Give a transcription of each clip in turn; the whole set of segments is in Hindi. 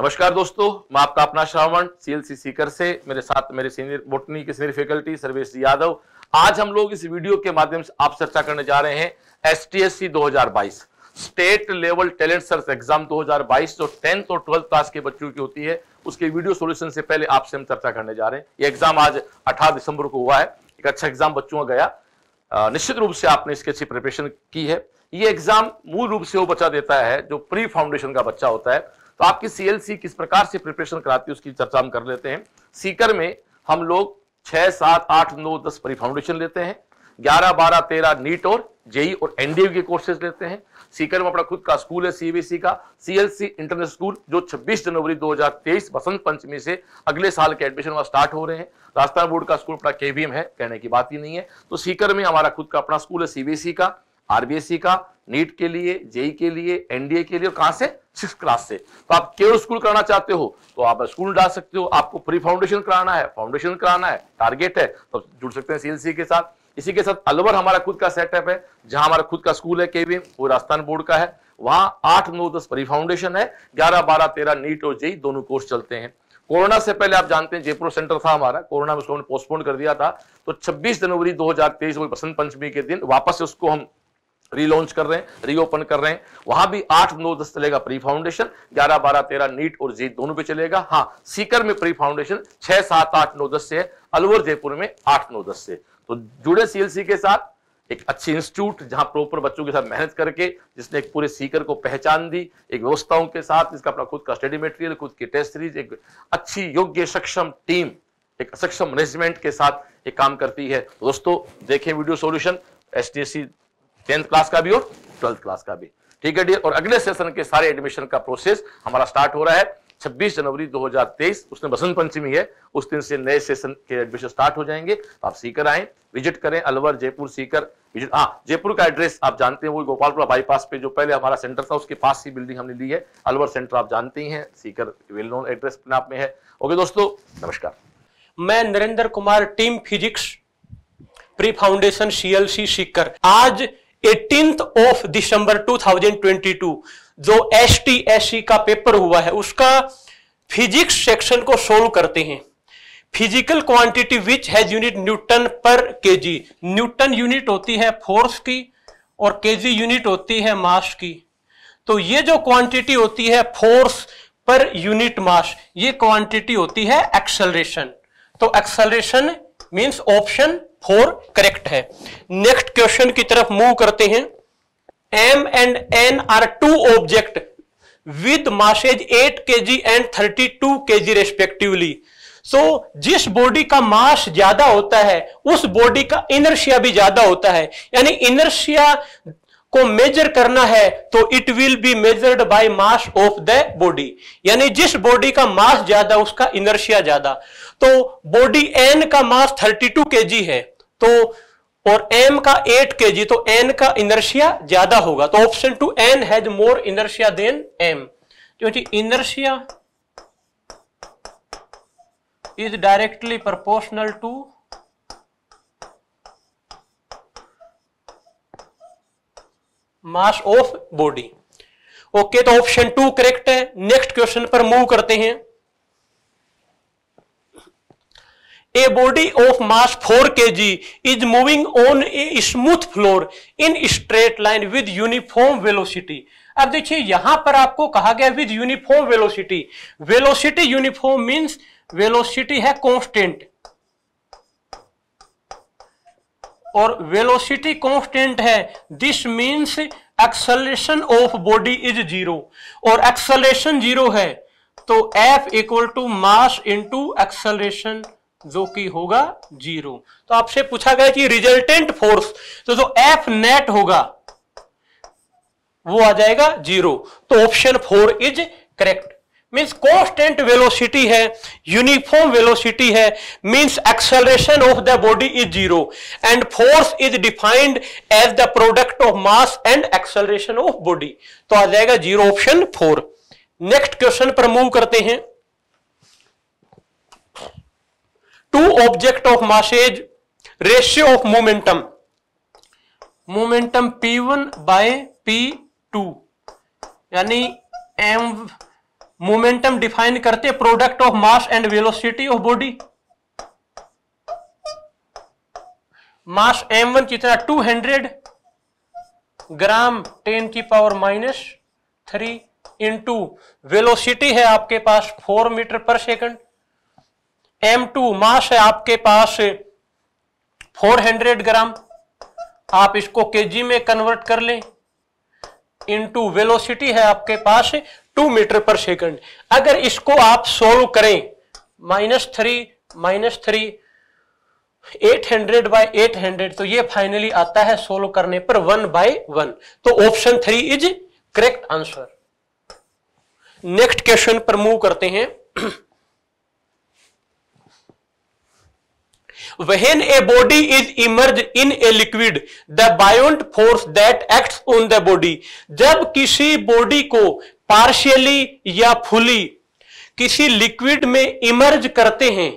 नमस्कार दोस्तों मैं आपका अपना श्रावण सीएलसी सीकर से मेरे साथ मेरे सीनियर बोटनी के सीनियर फैकल्टी सर्वेश यादव आज हम लोग इस वीडियो के माध्यम से आप चर्चा करने जा रहे हैं हजार 2022 state level talent search exam 2022 जो टेंथ और ट्वेल्थ क्लास के बच्चों की होती है उसके वीडियो सोल्यूशन से पहले आपसे हम चर्चा करने जा रहे हैं ये एग्जाम आज अठारह दिसंबर को हुआ है एक अच्छा एग्जाम बच्चों का गया निश्चित रूप से आपने इसकी अच्छी प्रिपरेशन की है ये एग्जाम मूल रूप से वो बच्चा देता है जो प्री फाउंडेशन का बच्चा होता है तो आपकी सीएलसी किस प्रकार से प्रिपरेशन कराती है उसकी चर्चा हम कर लेते हैं सीकर में हम लोग छह सात आठ नौ दस परी फाउंडेशन लेते हैं ग्यारह बारह तेरह नीट और जेई e e और एनडीए के कोर्सेज लेते हैं सीकर में अपना खुद का स्कूल है सीबीसी का सीएलसी इंटरनेशनल स्कूल जो 26 जनवरी 2023 बसंत पंचमी से अगले साल के एडमिशन वहां स्टार्ट हो रहे हैं राजस्थान बोर्ड का स्कूल अपना केवीएम है कहने की बात ही नहीं है तो सीकर में हमारा खुद का अपना स्कूल है सीबीएसई का आरबीएसई e का नीट के लिए जेई के लिए एनडीए के लिए और कहाँ से सिक्स क्लास से तो आप केवल स्कूल कराना चाहते हो तो आप स्कूल डाल सकते हो आपको प्री फाउंडेशन कराना है फाउंडेशन कराना है टारगेट है तो जुड़ सकते हैं सीएलसी के साथ इसी के साथ अलवर हमारा खुद का सेटअप है जहां हमारा खुद का स्कूल है केवीएम वो राजस्थान बोर्ड का है वहां आठ नौ दस प्री फाउंडेशन है ग्यारह बारह तेरह नीट और जेई दोनों कोर्स चलते हैं कोरोना से पहले आप जानते हैं जयपुर सेंटर था हमारा कोरोना में उसको हमने पोस्टपोन कर दिया था तो 26 जनवरी 2023 हजार तेईस बसंत पंचमी के दिन वापस उसको हम रीलॉन्च कर रहे हैं रीओपन कर रहे हैं वहां भी आठ नौ दस चलेगा प्री फाउंडेशन ग्यारह बारह तेरह नीट और जीत दोनों पे चलेगा हाँ सीकर में प्री फाउंडेशन छह सात आठ नौ दस से अलवर जयपुर में आठ नौ दस से तो जुड़े सीएलसी के साथ एक अच्छी इंस्टीट्यूट जहां प्रॉपर बच्चों के साथ मेहनत करके जिसने एक पूरे सीकर को पहचान दी एक व्यवस्थाओं के साथ जिसका अपना खुद का स्टडी मटेरियल खुद की टेस्ट सीरीज एक अच्छी योग्य सक्षम टीम एक सक्षम मैनेजमेंट के साथ एक काम करती है तो दोस्तों देखें video solutions tenth class का भी और ट्वेल्थ क्लास का भी ठीक है डियर और अगले सेशन के सारे एडमिशन का प्रोसेस हमारा स्टार्ट हो रहा है 26 जनवरी 2023 उसने बसंत पंचमी है उस दिन से नए सेशन के एडमिशन स्टार्ट हो जाएंगे तो आप सीकर आए विजिट करें अलवर जयपुर सीकर विजिट हाँ जयपुर का एड्रेस आप जानते हैं वो गोपालपुरा बाईपास पे जो पहले हमारा सेंटर था उसके पास ही बिल्डिंग हमने ली है अलवर सेंटर आप जानते ही हैं सीकर वेल नोन एड्रेस अपने आप में है ओके दोस्तों नमस्कार मैं Narendra Kumar team physics pre foundation CLC Sikar आज एटीन ऑफ दिसंबर 2022 जो एस टी एस सी का पेपर हुआ है उसका फिजिक्स सेक्शन को सोल्व करते हैं physical quantity which has unit newton per KG newton unit होती है फोर्स की और केजी यूनिट होती है मास की तो ये जो क्वांटिटी होती है फोर्स पर यूनिट मास ये क्वांटिटी होती है एक्सेलरेशन तो acceleration means option four correct है नेक्स्ट क्वेश्चन की तरफ मूव करते हैं M and N are two object with masses 8 KG and 32 KG respectively so so, जिस बॉडी का मास ज्यादा होता है उस बॉडी का इनर्शिया भी ज्यादा होता है यानी इनर्शिया को मेजर करना है तो it will be measured by mass of the body यानी जिस बॉडी का मास ज्यादा उसका इनर्शिया ज्यादा तो बॉडी एन का मास 32 टू है तो और एम का 8 के तो एन का इनर्शिया ज्यादा होगा तो option two N has more inertia than M क्योंकि inertia is directly proportional to mass of body okay तो ऑप्शन टू करेक्ट है नेक्स्ट क्वेश्चन पर मूव करते हैं body of mass four 4 G is moving on a smooth floor in straight line with uniform velocity अब देखिए यहां पर आपको कहा गया with uniform velocity velocity uniform means velocity है कॉन्स्टेंट और वेलोसिटी कॉन्स्टेंट है this means acceleration of body is zero और एक्सलेशन जीरो है तो F equal to mass into acceleration जो कि होगा जीरो तो आपसे पूछा गया कि रिजल्टेंट फोर्स तो जो एफ नेट होगा वो आ जाएगा जीरो तो option four is correct means constant velocity है यूनिफॉर्म वेलोसिटी है means acceleration of the body is zero and force is defined as the product of mass and acceleration of body तो आ जाएगा zero option four next question पर मूव करते हैं two object of masses ratio of momentum momentum P one by P two यानी एम मोमेंटम डिफाइन करते product of mass and velocity of body mass M one कितना 200 ग्राम 10 की power minus three into velocity है आपके पास four metre per second M two mass है आपके पास 400 ग्राम आप इसको केजी में कन्वर्ट कर लें इंटू वेलोसिटी है आपके पास टू मीटर पर सेकंड अगर इसको आप सोल्व करें minus three minus three eight hundred by eight hundred तो ये फाइनली आता है सोल्व करने पर वन बाय वन तो option three is correct answer next question पर मूव करते हैं when a body is immersed in a liquid the buoyant force that acts on the body जब किसी body को partially या fully किसी liquid में immerse करते हैं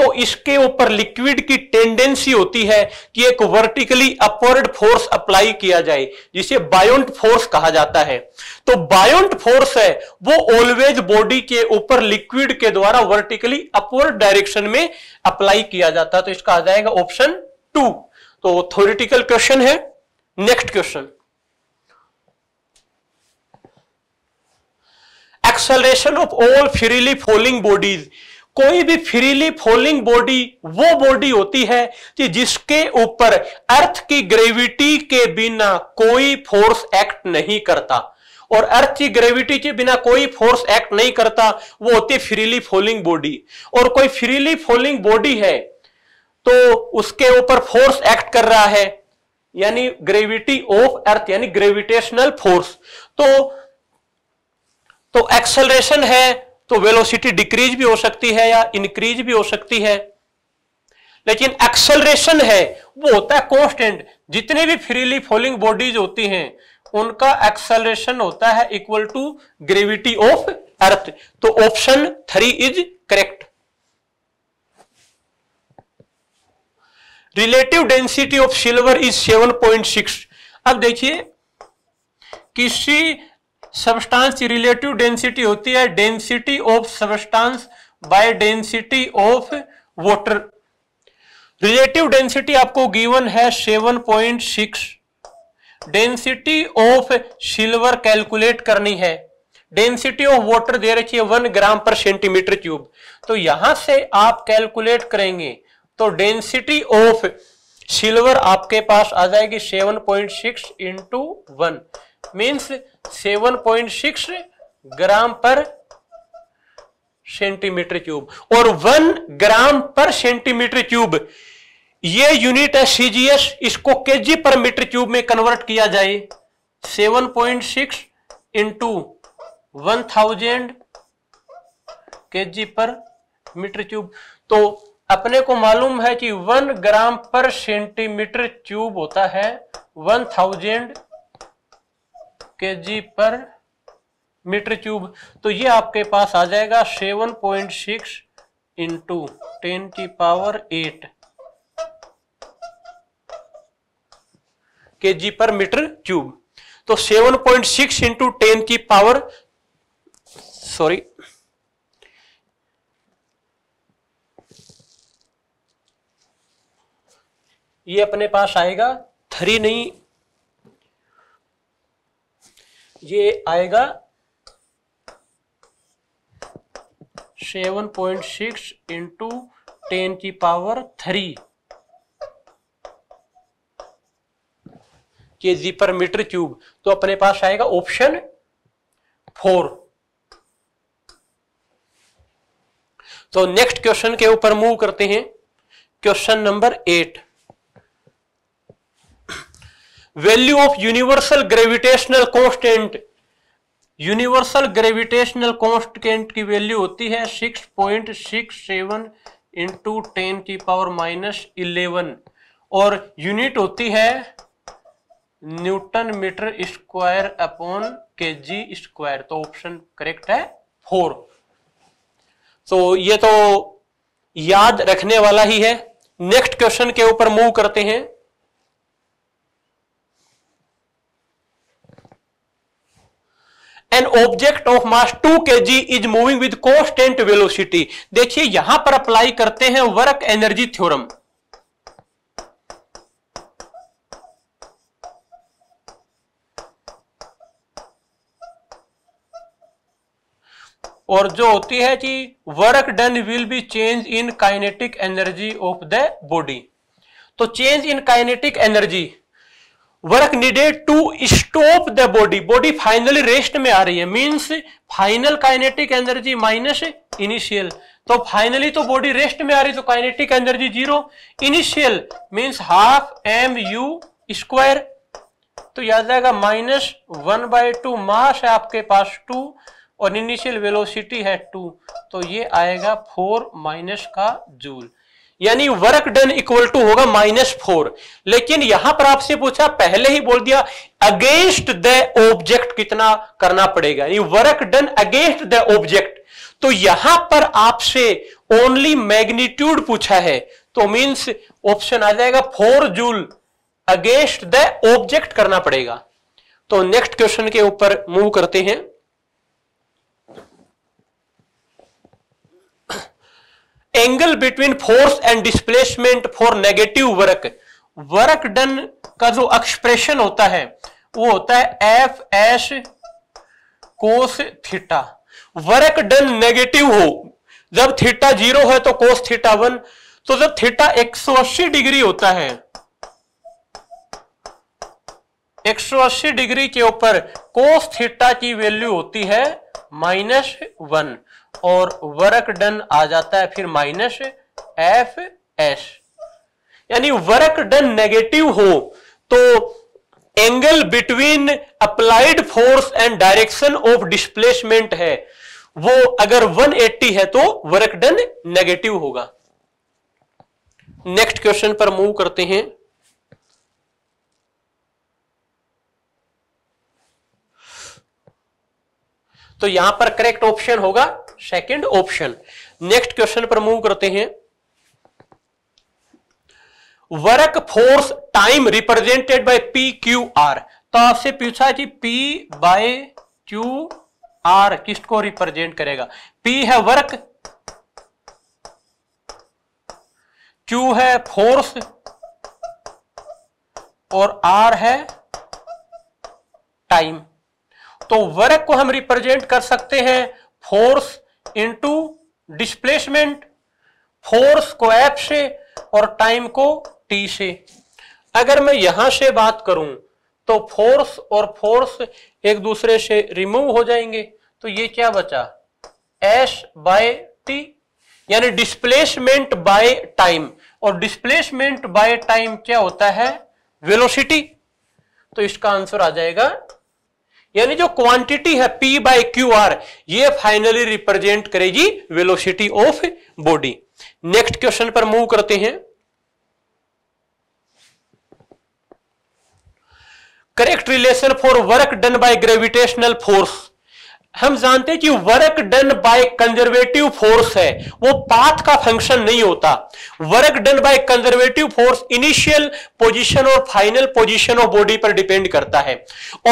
तो इसके ऊपर लिक्विड की टेंडेंसी होती है कि एक वर्टिकली अपवर्ड फोर्स अप्लाई किया जाए जिसे बायोंट फोर्स कहा जाता है तो बायोंट फोर्स है वो ऑलवेज बॉडी के ऊपर लिक्विड के द्वारा वर्टिकली अपवर्ड डायरेक्शन में अप्लाई किया जाता है तो इसका आ जाएगा ऑप्शन टू तो थोरिटिकल क्वेश्चन है next question acceleration of all freely falling bodies कोई भी फ्रीली फॉलिंग बॉडी वो बॉडी होती है कि जिसके ऊपर अर्थ की ग्रेविटी के बिना कोई फोर्स एक्ट नहीं करता और अर्थ की ग्रेविटी के बिना कोई फोर्स एक्ट नहीं करता वो होती है फ्रीली फॉलिंग बॉडी और कोई फ्रीली फॉलिंग बॉडी है तो उसके ऊपर फोर्स एक्ट कर रहा है यानी ग्रेविटी ऑफ अर्थ यानी ग्रेविटेशनल फोर्स तो तो एक्सेलरेशन है तो वेलोसिटी डिक्रीज भी हो सकती है या इंक्रीज भी हो सकती है लेकिन एक्सेलरेशन है वो होता है कॉन्स्टेंट जितने भी फ्रीली फॉलिंग बॉडीज होती हैं उनका एक्सेलरेशन होता है equal to gravity of earth तो option three is correct relative density of silver is 7.6 अब देखिए किसी सबस्टांस की रिलेटिव डेंसिटी होती है density of substance by density of water relative density आपको गिवन है 7.6 डेंसिटी ऑफ सिल्वर कैलकुलेट करनी है डेंसिटी ऑफ वाटर दे रखी है one gram per centimetre cube तो यहां से आप कैलकुलेट करेंगे तो डेंसिटी ऑफ सिल्वर आपके पास आ जाएगी 7.6 point six into one means 7.6 gram per centimetre cube और one gram per centimetre cube ये यूनिट है सीजीएस इसको केजी पर मीटर क्यूब में कन्वर्ट किया जाए 7.6 point six into one thousand K G per metre cube तो अपने को मालूम है कि one gram per centimetre cube होता है one thousand K G per metre cube तो ये आपके पास आ जाएगा seven point six into ten की power eight K G per metre cube तो seven point six into ten की पावर सॉरी ये अपने पास आएगा थ्री नहीं ये आएगा seven point six into ten की power three K G per metre cube तो अपने पास आएगा ऑप्शन फोर तो नेक्स्ट क्वेश्चन के ऊपर मूव करते हैं question number eight value of universal gravitational constant universal gravitational constant की value होती है 6.67 इंटू टेन की पावर माइनस इलेवन और यूनिट होती है newton metre square upon K G square तो ऑप्शन करेक्ट है फोर तो ये तो याद रखने वाला ही है नेक्स्ट क्वेश्चन के ऊपर मूव करते हैं an object of mass K G is moving with constant velocity देखिए यहां पर अप्लाई करते हैं वर्क एनर्जी थ्योरम और जो होती है कि work done will be change in kinetic energy of the body तो change in kinetic energy work needed to stop the body body finally rest में आ रही है means final kinetic energy minus initial तो फाइनली तो बॉडी रेस्ट में आ रही तो kinetic energy zero initial means half M U square तो याद रहेगा minus one by two mass है आपके पास टू और इनिशियल वेलोसिटी है टू तो ये आएगा फोर माइनस का जूल यानी वर्क डन इक्वल टू होगा माइनस फोर लेकिन यहां पर आपसे पूछा पहले ही बोल दिया अगेंस्ट द ऑब्जेक्ट कितना करना पड़ेगा यानी work done against the object तो यहां पर आपसे ओनली मैग्नीट्यूड पूछा है तो मींस ऑप्शन आ जाएगा four joule against the object करना पड़ेगा तो नेक्स्ट क्वेश्चन के ऊपर मूव करते हैं angle between force and displacement for negative work work done का जो एक्सप्रेशन होता है वो होता है F S cos theta work done negative हो जब थीटा जीरो है तो कोस थीटा वन तो जब थीटा 180 डिग्री होता है 180 डिग्री के ऊपर कोस थीटा की वैल्यू होती है माइनस वन और वर्क डन आ जाता है फिर माइनस एफ एस यानी वर्क डन नेगेटिव हो तो angle between applied force and direction of displacement है वो अगर 180 है तो वर्क डन नेगेटिव होगा नेक्स्ट क्वेश्चन पर मूव करते हैं तो यहां पर करेक्ट ऑप्शन होगा सेकंड ऑप्शन नेक्स्ट क्वेश्चन पर मूव करते हैं work force time represented by P Q R तो आपसे पूछा जी पी बाय क्यू आर किसको रिप्रेजेंट करेगा पी है वर्क क्यू है फोर्स और आर है टाइम तो वर्क को हम रिप्रेजेंट कर सकते हैं फोर्स इंटू डिस्प्लेसमेंट फोर्स को एफ से और टाइम को टी से अगर मैं यहां से बात करूं तो फोर्स और फोर्स एक दूसरे से रिमूव हो जाएंगे तो ये क्या बचा एस बाय टी यानी डिस्प्लेसमेंट बाय टाइम और डिस्प्लेसमेंट बाय टाइम क्या होता है वेलोसिटी तो इसका आंसर आ जाएगा यानी जो क्वांटिटी है पी बाई क्यू आर ये फाइनली रिप्रेजेंट करेगी velocity of body next question पर मूव करते हैं correct relation for work done by gravitational force हम जानते हैं कि work done by conservative force है वो पाथ का फंक्शन नहीं होता work done by conservative force initial position और फाइनल पोजीशन ऑफ बॉडी पर डिपेंड करता है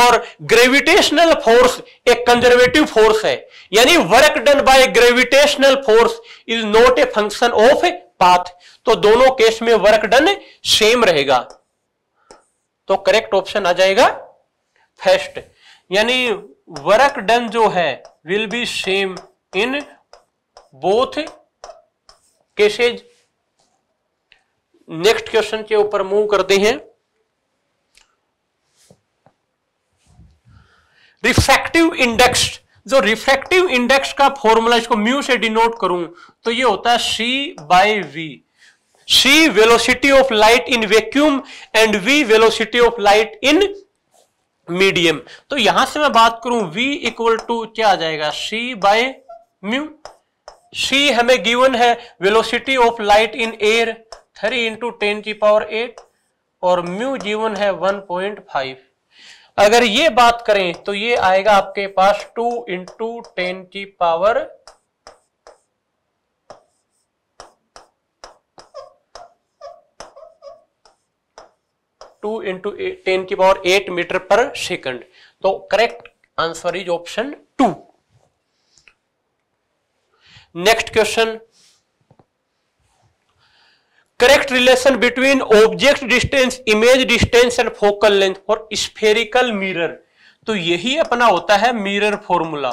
और ग्रेविटेशनल फोर्स एक कंजर्वेटिव फोर्स है यानी work done by gravitational force is not a function of a path तो दोनों केस में वर्क डन सेम रहेगा तो करेक्ट ऑप्शन आ जाएगा फर्स्ट यानी वर्क डन जो है will be same in both cases next question के ऊपर मूव करते हैं रिफ्रैक्टिव इंडेक्स जो रिफ्रैक्टिव इंडेक्स का फॉर्मूला इसको म्यू से डिनोट करूं तो ये होता है C by V C velocity of light in vacuum and V velocity of light in medium तो यहां से मैं बात करूं v इक्वल टू क्या आ जाएगा c बाय म्यू c हमें गिवन है velocity of light in air three into ten की पावर एट और म्यू गिवन है वन पॉइंट फाइव अगर ये बात करें तो ये आएगा आपके पास टू इंटू टेन की पावर टू इंटू टेन की power eight metre per second तो correct answer is option two next question correct relation between object distance image distance and focal length for spherical mirror तो यही अपना होता है मिरर फॉर्मूला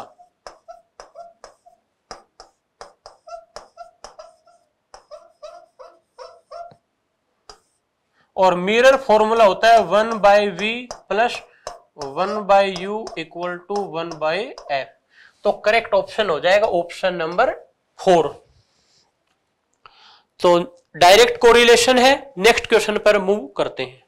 और मिरर फॉर्मूला होता है one by V plus one by U equal to one by F तो करेक्ट ऑप्शन हो जाएगा ऑप्शन नंबर फोर तो डायरेक्ट कोरिलेशन है नेक्स्ट क्वेश्चन पर मूव करते हैं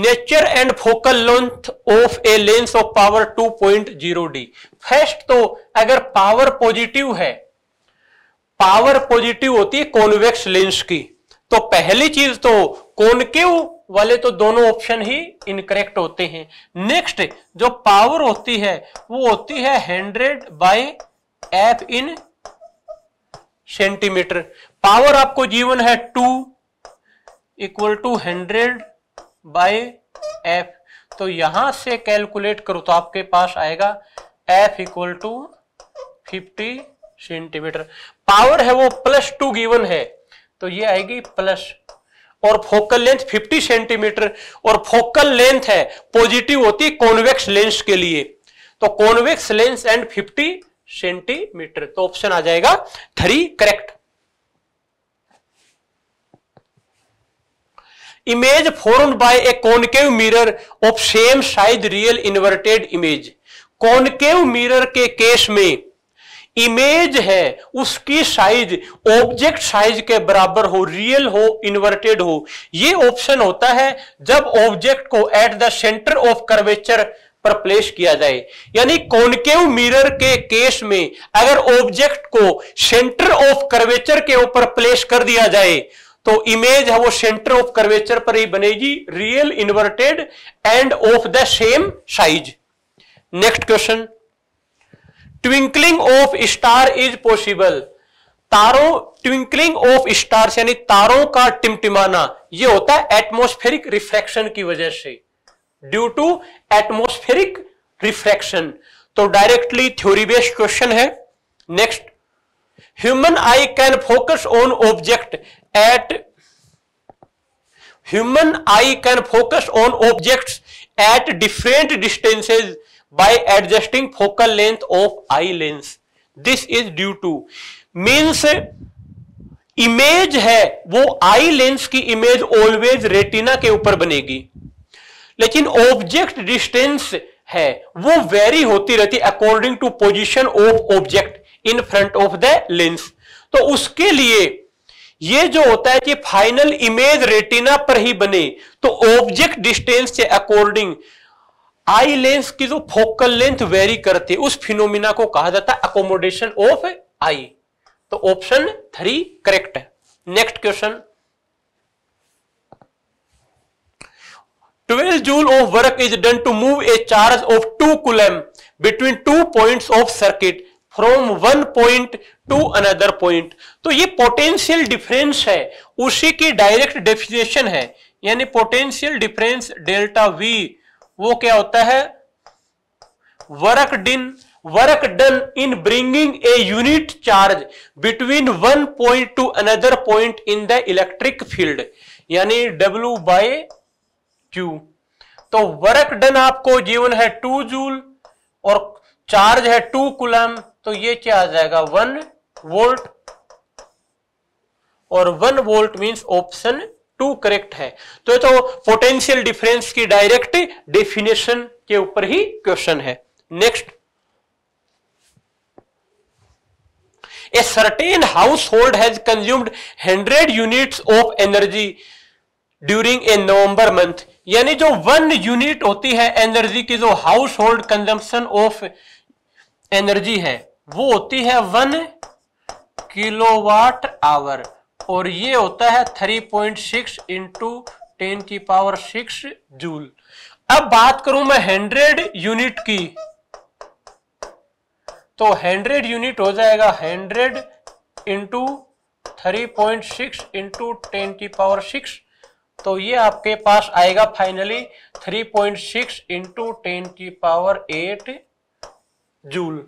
nature and focal length of a lens of power 2.0 D first तो अगर पावर पॉजिटिव है पावर पॉजिटिव होती है कॉन्वेक्स लेंस की तो पहली चीज तो कोनकेव वाले तो दोनों ऑप्शन ही इनकरेक्ट होते हैं नेक्स्ट जो पावर होती है वो होती है hundred by F in centimetre power आपको जीवन है to equal to hundred by F तो यहां से कैलकुलेट करो तो आपके पास आएगा F equal to fifty centimetre power है वो प्लस टू गिवन है तो ये आएगी प्लस और फोकल लेंथ 50 सेंटीमीटर और फोकल लेंथ है पॉजिटिव होती है कॉन्वेक्स लेंस के लिए तो कॉन्वेक्स लेंस एंड 50 सेंटीमीटर तो ऑप्शन आ जाएगा three correct image form by a concave mirror of same size real inverted image concave mirror के केस में इमेज है उसकी साइज ऑब्जेक्ट साइज के बराबर हो रियल हो इन्वर्टेड हो ये ऑप्शन होता है जब ऑब्जेक्ट को at the centre of curvature पर प्लेस किया जाए यानी कॉनकेव मिरर के केस में अगर ऑब्जेक्ट को सेंटर ऑफ कर्वेचर के ऊपर प्लेस कर दिया जाए तो इमेज है वो सेंटर ऑफ कर्वेचर पर ही बनेगी real inverted and of the same size next question twinkling of star is possible तारों ट्विंकलिंग ऑफ स्टार्स यानी तारों का टिमटिमाना ये होता है एटमोस्फेरिक रिफ्रैक्शन की वजह से ड्यू टू एटमोस्फेरिक रिफ्रैक्शन तो डायरेक्टली थ्योरी बेस्ड क्वेश्चन है next human eye can focus on object at human eye can focus on objects at different distances by adjusting focal length of eye lens this is due to means image है वो आई लेंस की इमेज ऑलवेज रेटिना के ऊपर बनेगी लेकिन ऑब्जेक्ट डिस्टेंस है वो वेरी होती रहती है according to position of object in front of the lens तो उसके लिए ये जो होता है कि फाइनल इमेज रेटिना पर ही बने तो ऑब्जेक्ट डिस्टेंस के अकॉर्डिंग आई लेंस की जो फोकल लेंथ वेरी करती है उस फिनोमिना को कहा जाता है अकोमोडेशन ऑफ आई तो ऑप्शन थ्री करेक्ट है next question 12 joule of work is done to move a charge of two coulomb between two points of circuit from one point to another point तो ये पोटेंशियल डिफरेंस है उसी की डायरेक्ट डेफिनेशन है यानी पोटेंशियल डिफरेंस डेल्टा वी वो क्या होता है work done work done in bringing a unit charge between one point to another point in the electric field यानी डब्ल्यू बाय क्यू तो वर्क डन आपको जीवन है टू जूल और चार्ज है टू कुलम तो ये क्या आ जाएगा वन वोल्ट और one volt means option two correct है तो ये तो पोटेंशियल डिफरेंस की डायरेक्ट डेफिनेशन के ऊपर ही क्वेश्चन है next a certain house hold has consumed hundred units of energy during a November month यानी जो वन यूनिट होती है एनर्जी की जो household consumption of energy है वो होती है वन किलोवाट आवर और ये होता है 3.6 पॉइंट सिक्स इंटू टेन की पावर सिक्स जूल अब बात करूं मैं हंड्रेड यूनिट की तो हंड्रेड यूनिट हो जाएगा hundred into three point six into ten की पावर सिक्स तो ये आपके पास आएगा finally three point six into ten की पावर एट जूल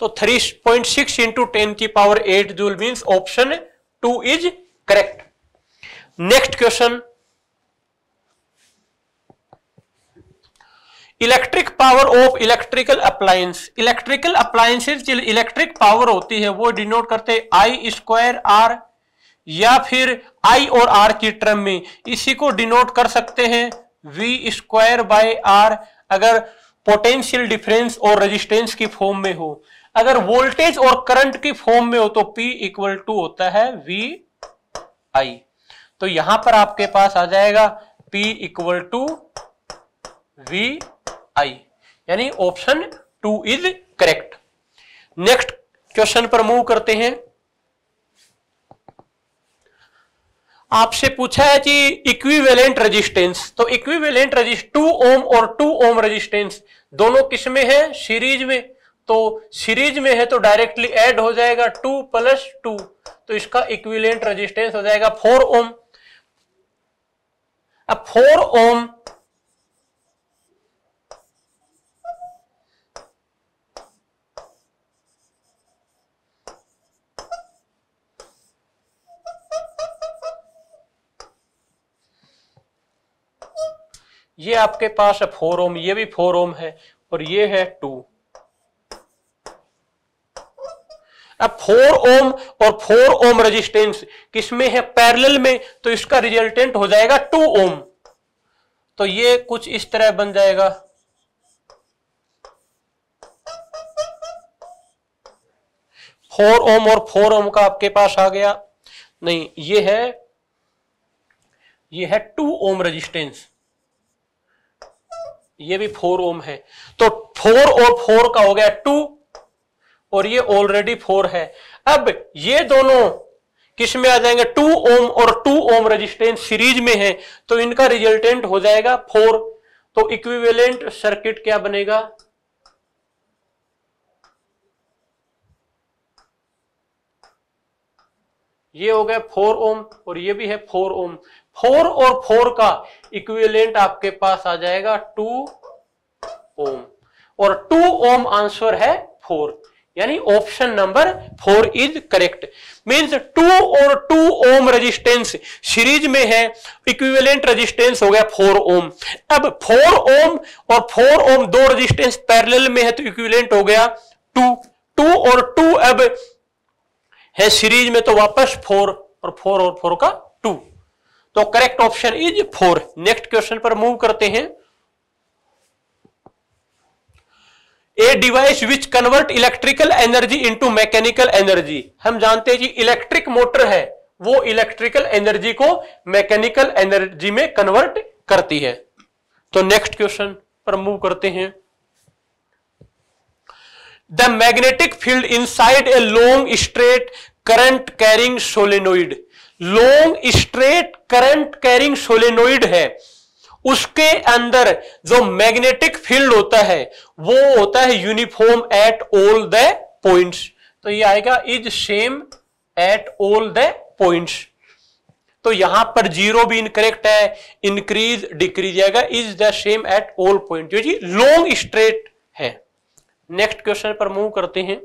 तो three point six into ten की power eight joule means option two is correct next question electric power of electrical appliance electrical appliances जो इलेक्ट्रिक पावर होती है वो डिनोट करते हैं आई स्क्वायर आर या फिर आई और आर की टर्म में इसी को डिनोट कर सकते हैं वी स्क्वायर बाय आर अगर पोटेंशियल डिफरेंस और रेजिस्टेंस की फॉर्म में हो अगर वोल्टेज और करंट की फॉर्म में हो तो P इक्वल टू होता है वी आई तो यहां पर आपके पास आ जाएगा P equal to V I यानी option two is correct next question पर मूव करते हैं आपसे पूछा है कि इक्विवेलेंट रेजिस्टेंस तो इक्विवेलेंट रेजिस्ट टू ओम और टू ओम रेजिस्टेंस दोनों किसमें है सीरीज में तो सीरीज में है तो डायरेक्टली ऐड हो जाएगा टू प्लस टू तो इसका इक्विलेंट रेजिस्टेंस हो जाएगा फोर ओम अब फोर ओम ये आपके पास है फोर ओम ये भी फोर ओम है और ये है टू अब फोर ओम और फोर ओम रेजिस्टेंस किसमें है पैरेलल में तो इसका रिजल्टेंट हो जाएगा टू ओम तो ये कुछ इस तरह बन जाएगा फोर ओम और फोर ओम का आपके पास आ गया नहीं ये है ये है टू ओम रेजिस्टेंस ये भी फोर ओम है तो फोर और फोर का हो गया टू और ये ऑलरेडी फोर है अब ये दोनों किस में आ जाएंगे टू ओम और टू ओम रेजिस्टेंस सीरीज में है तो इनका रिजल्टेंट हो जाएगा फोर तो इक्विवेलेंट सर्किट क्या बनेगा ये हो गया फोर ओम और ये भी है फोर ओम फोर और फोर का इक्विवेलेंट आपके पास आ जाएगा टू ओम और टू ओम आंसर है फोर यानी option number four is correct means two और टू ओम रेजिस्टेंस सीरीज में है इक्विवेलेंट रेजिस्टेंस हो गया फोर ओम अब फोर ओम और फोर ओम दो रेजिस्टेंस पैरेलल में है तो इक्विवेलेंट हो गया टू टू और टू अब है सीरीज में तो वापस फोर और फोर और फोर का टू तो correct option is four next question पर मूव करते हैं a device which convert electrical energy into mechanical energy हम जानते हैं जी इलेक्ट्रिक मोटर है वो इलेक्ट्रिकल एनर्जी को मैकेनिकल एनर्जी में कन्वर्ट करती है तो नेक्स्ट क्वेश्चन पर मूव करते हैं the magnetic field inside a long straight current carrying solenoid long straight current carrying solenoid है उसके अंदर जो मैग्नेटिक फील्ड होता है वो होता है uniform at all the points तो ये आएगा is same at all the points तो यहां पर जीरो भी इनकरेक्ट है इंक्रीज डिक्रीज आएगा is the same at all point जो जी लॉन्ग स्ट्रेट है नेक्स्ट क्वेश्चन पर मूव करते हैं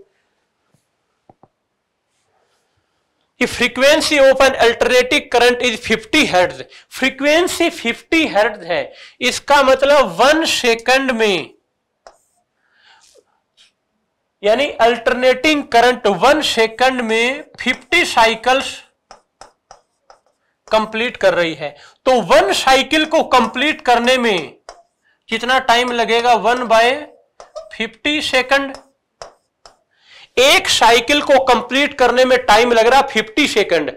कि frequency of an alternative current is 50 hertz frequency 50 hertz है इसका मतलब वन सेकंड में यानी अल्टरनेटिंग करंट वन सेकंड में 50 साइकिल्स कंप्लीट कर रही है तो वन साइकिल को कंप्लीट करने में कितना टाइम लगेगा वन बाय फिफ्टी सेकंड एक साइकिल को कंप्लीट करने में टाइम लग रहा फिफ्टी सेकेंड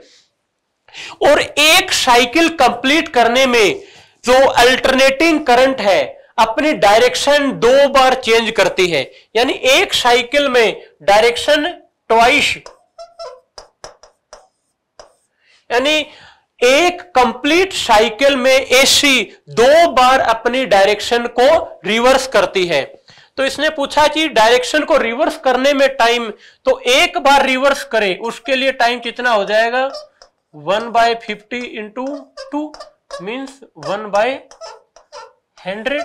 और एक साइकिल कंप्लीट करने में जो अल्टरनेटिंग करंट है अपनी डायरेक्शन दो बार चेंज करती है यानी एक साइकिल में डायरेक्शन ट्वाइस यानी एक कंप्लीट साइकिल में एसी दो बार अपनी डायरेक्शन को रिवर्स करती है तो इसने पूछा कि डायरेक्शन को रिवर्स करने में टाइम तो एक बार रिवर्स करे उसके लिए टाइम कितना हो जाएगा one by fifty into two means one by hundred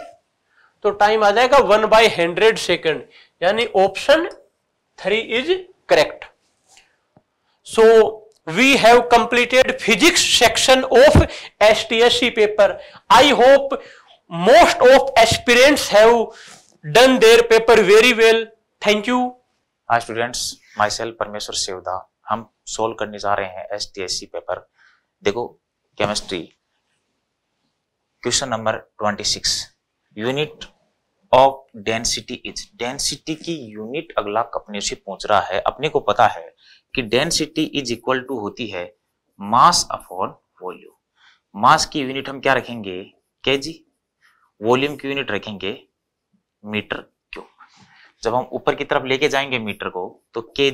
तो टाइम आ जाएगा वन बाय हंड्रेड सेकेंड यानी option three is correct so we have completed physics section of STSC paper. I hope most of aspirants have done their paper very well thank you hi students myself परमेश्वर सेवदा हम सोल्व करने जा रहे हैं S T S C paper देखो chemistry question number twenty six unit of density is density की यूनिट अगला अपने से पहुंच रहा है अपने को पता है कि डेंसिटी इज इक्वल टू होती है मास अपॉन वॉल्यूम मास की यूनिट हम क्या रखेंगे के वॉल्यूम की यूनिट रखेंगे मीटर क्यूब जब हम ऊपर की तरफ लेके जाएंगे मीटर को तो के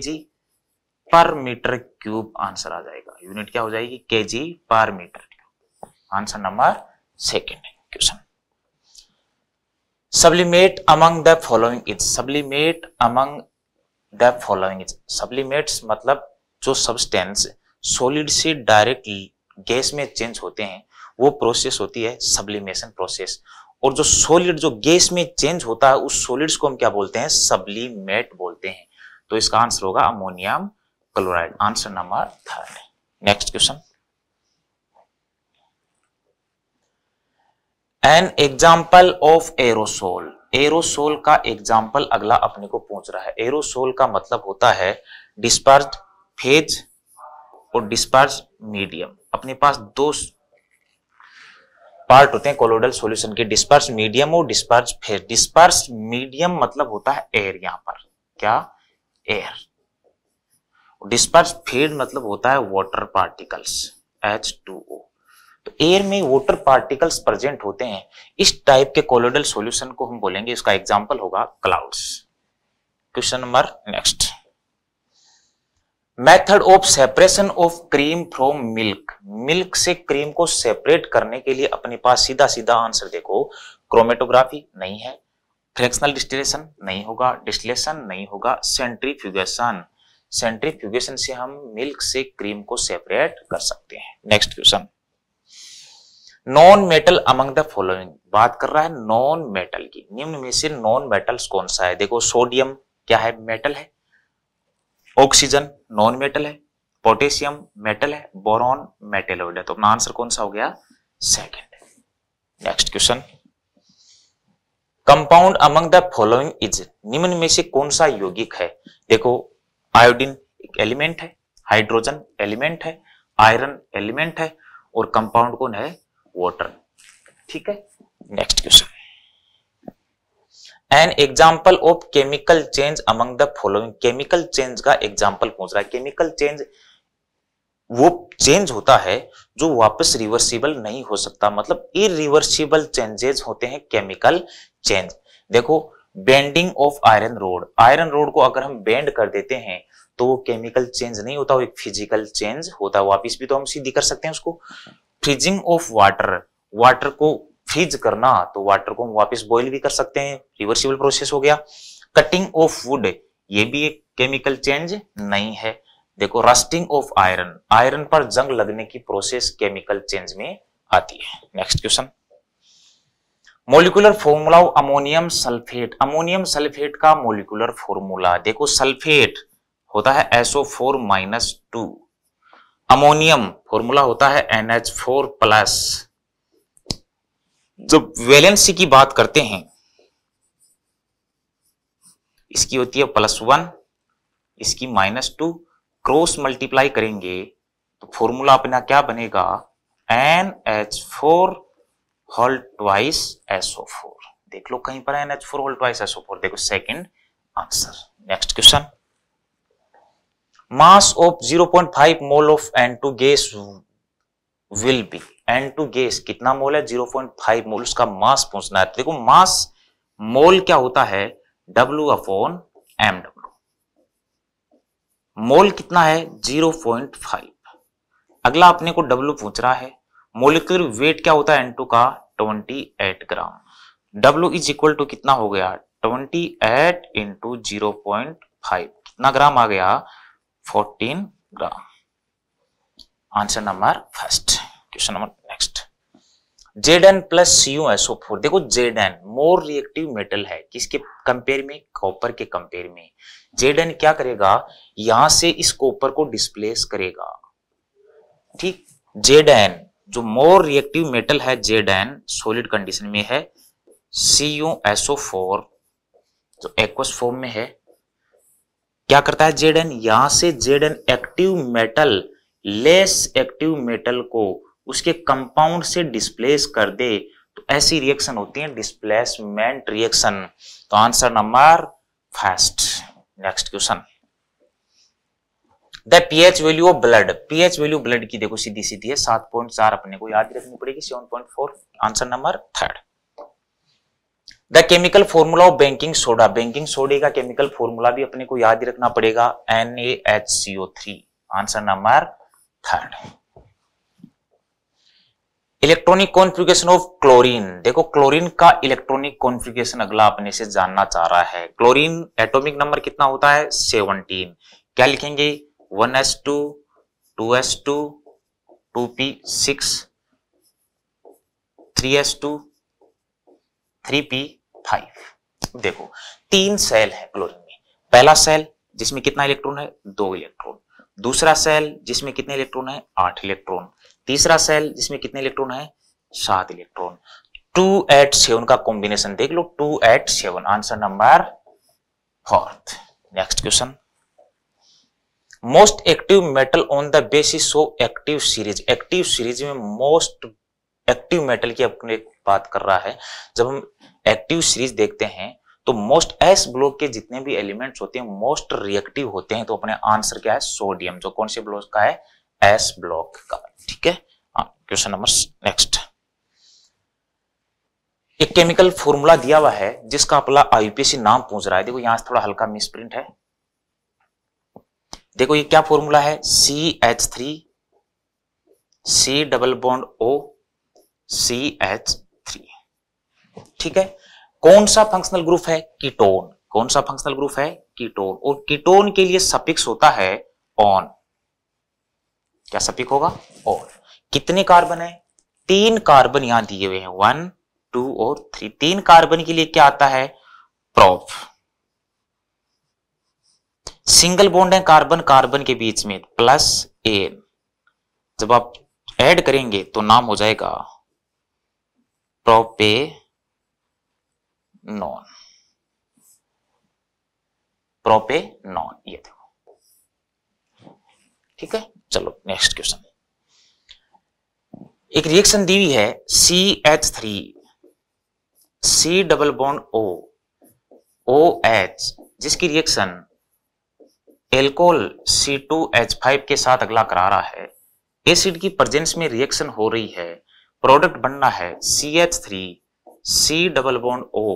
पर मीटर क्यूब आंसर आ जाएगा यूनिट क्या हो जाएगी K per metre answer number second question sublimate among the following is sublimate among the following is sublimates मतलब जो सब्सटेंस सॉलिड से डायरेक्ट गैस में चेंज होते हैं वो प्रोसेस होती है सब्लिमेशन प्रोसेस और जो सोलिड जो गैस में चेंज होता है उस सोलिड्स को हम क्या बोलते हैं सबलीमेट बोलते हैं तो इसका आंसर होगा ammonium chloride answer number third next question an example of aerosol aerosol का एग्जाम्पल अगला अपने को पूछ रहा है एरोसोल का मतलब होता है डिस्पर्ज फेज और डिस्पर्ज मीडियम अपने पास दो पार्ट होते हैं कोलोडल सॉल्यूशन के डिस्पर्स मीडियम और डिस्पर्स फेस डिस्पर्स मीडियम मतलब होता है एयर यहां पर क्या एयर डिस्पर्स फेड मतलब होता है water particles H two O तो एयर में वाटर पार्टिकल्स प्रेजेंट होते हैं इस टाइप के कोलोडल सॉल्यूशन को हम बोलेंगे इसका एग्जांपल होगा clouds question number next method of separation of cream from milk milk से क्रीम को सेपरेट करने के लिए अपने पास सीधा सीधा आंसर देखो क्रोमेटोग्राफी नहीं है फ्रैक्शनल डिस्टिलेशन नहीं होगा डिस्टिलेशन नहीं होगा सेंट्रीफ्यूगेशन सेंट्रीफ्यूगेशन से हम मिल्क से क्रीम को सेपरेट कर सकते हैं next question non metal among the following बात कर रहा है नॉन मेटल की निम्न में से नॉन मेटल्स कौन सा है देखो सोडियम क्या है मेटल है ऑक्सीजन नॉन मेटल है पोटेशियम मेटल है बोरॉन मेटल है तो अपना आंसर कौन सा हो गया second next question compound among the following is निम्न में से कौन सा यौगिक है देखो आयोडीन एक एलिमेंट है हाइड्रोजन एलिमेंट है आयरन एलिमेंट है और कंपाउंड कौन है वॉटर ठीक है next question an example of chemical change among the following chemical change का एग्जाम्पल पूछ रहा है केमिकल चेंज वो चेंज होता है जो वापस रिवर्सिबल नहीं हो सकता मतलब इरिवर्सिबल चेंजेस होते हैं केमिकल चेंज देखो bending of iron rod iron rod को अगर हम बेंड कर देते हैं तो वो केमिकल चेंज नहीं होता वो एक फिजिकल चेंज होता है वापिस भी तो हम सीधी कर सकते हैं उसको फ्रीजिंग ऑफ वाटर वाटर को फ्रीज करना तो वाटर को हम वापस बॉइल भी कर सकते हैं रिवर्सिबल प्रोसेस हो गया कटिंग ऑफ वुड ये भी एक केमिकल चेंज नहीं है देखो रस्टिंग ऑफ आयरन आयरन पर जंग लगने की प्रोसेस केमिकल चेंज में आती है next question molecular formula of ammonium sulphate ammonium sulphate का मोलिकुलर फॉर्मूला देखो सल्फेट होता है SO four minus two ammonium formula होता है एनएच फोर प्लस जब वैलेंसी की बात करते हैं इसकी होती है प्लस वन इसकी माइनस टू क्रॉस मल्टीप्लाई करेंगे तो फॉर्मूला अपना क्या बनेगा N H four whole twice SO four देख लो कहीं पर N H four whole twice SO four देखो second answer next question mass of 0.5 mole of N two gas will be N two gas कितना मोल है जीरो पॉइंट फाइव मोल उसका मास पहुंचना है देखो मास मोल क्या होता है W upon M W mole कितना है जीरो पॉइंट फाइव अगला अपने को डब्ल्यू पूछ रहा है मोलिकुलर वेट क्या होता है एन टू का 28 gram W is equal to कितना हो गया 28 eight into zero point five कितना ग्राम आ गया 14 gram answer number first question number next Z N plus U SO four देखो Z N more reactive metal है किसके कंपेयर में कॉपर के कंपेयर में जेड एन क्या करेगा यहां से इस कॉपर को डिस्प्लेस करेगा ठीक जेड एन जो मोर रिएक्टिव मेटल है जेड एन सोलिड कंडीशन में है सी यू एसओ फोर जो एक्वस फॉर्म में है क्या करता है जेड एन यहां से Z N active metal less active metal को उसके कंपाउंड से डिस्प्लेस कर दे तो ऐसी रिएक्शन होती है डिस्प्लेसमेंट रिएक्शन तो answer number first next question the pH value of blood pH value blood की देखो सीधी सीधी है सात पॉइंट चार अपने को याद रखनी पड़ेगी seven point four answer number third the chemical formula of baking soda baking सोडे का केमिकल फॉर्मूला भी अपने को याद रखना पड़ेगा N A H C O three answer number third electronic configuration of chlorine देखो क्लोरीन का इलेक्ट्रॉनिक कॉन्फ़िगरेशन अगला अपने से जानना चाह रहा है क्लोरीन एटॉमिक नंबर कितना होता है 17 क्या लिखेंगे 1s2 2s2 2p6 3s2 3p5 देखो तीन सेल है क्लोरीन में पहला सेल जिसमें कितना इलेक्ट्रॉन है दो इलेक्ट्रॉन दूसरा सेल जिसमें कितने इलेक्ट्रॉन है आठ इलेक्ट्रॉन तीसरा सेल जिसमें कितने इलेक्ट्रॉन है सात इलेक्ट्रॉन टू एट सेवन का कॉम्बिनेशन देख लो two eight seven answer number fourth next question most active metal on the basis of active series active series में मोस्ट एक्टिव मेटल की अपने बात कर रहा है जब हम एक्टिव सीरीज देखते हैं तो मोस्ट एस ब्लॉक के जितने भी एलिमेंट्स होते हैं मोस्ट रिएक्टिव होते हैं तो अपने आंसर क्या है सोडियम जो कौन से ब्लॉक का है एस ब्लॉक का ठीक है क्वेश्चन नंबर नेक्स्ट एक केमिकल फॉर्मूला दिया हुआ है जिसका अपना आईपीएससी नाम पूछ रहा है देखो यहां से थोड़ा हल्का मिसप्रिंट है देखो ये क्या फॉर्मूला है C H three C double bond O C H three ठीक है कौन सा फंक्शनल ग्रुप है कीटोन कौन सा फंक्शनल ग्रुप है कीटोन और कीटोन के लिए सपिक्स होता है ऑन क्या सपिक होगा और कितने कार्बन है तीन कार्बन यहां दिए हुए हैं वन टू और थ्री तीन कार्बन के लिए क्या आता है प्रॉप सिंगल बॉन्ड है कार्बन कार्बन के बीच में प्लस एन जब आप ऐड करेंगे तो नाम हो जाएगा प्रोपे नॉन प्रोपे नॉन ये देखो ठीक है चलो नेक्स्ट क्वेश्चन एक रिएक्शन दी हुई है C H three C double bond O O H जिसकी reaction alcohol C two H five के साथ अगला करा रहा है एसिड की प्रेजेंस में रिएक्शन हो रही है प्रोडक्ट बनना है C H three C double bond O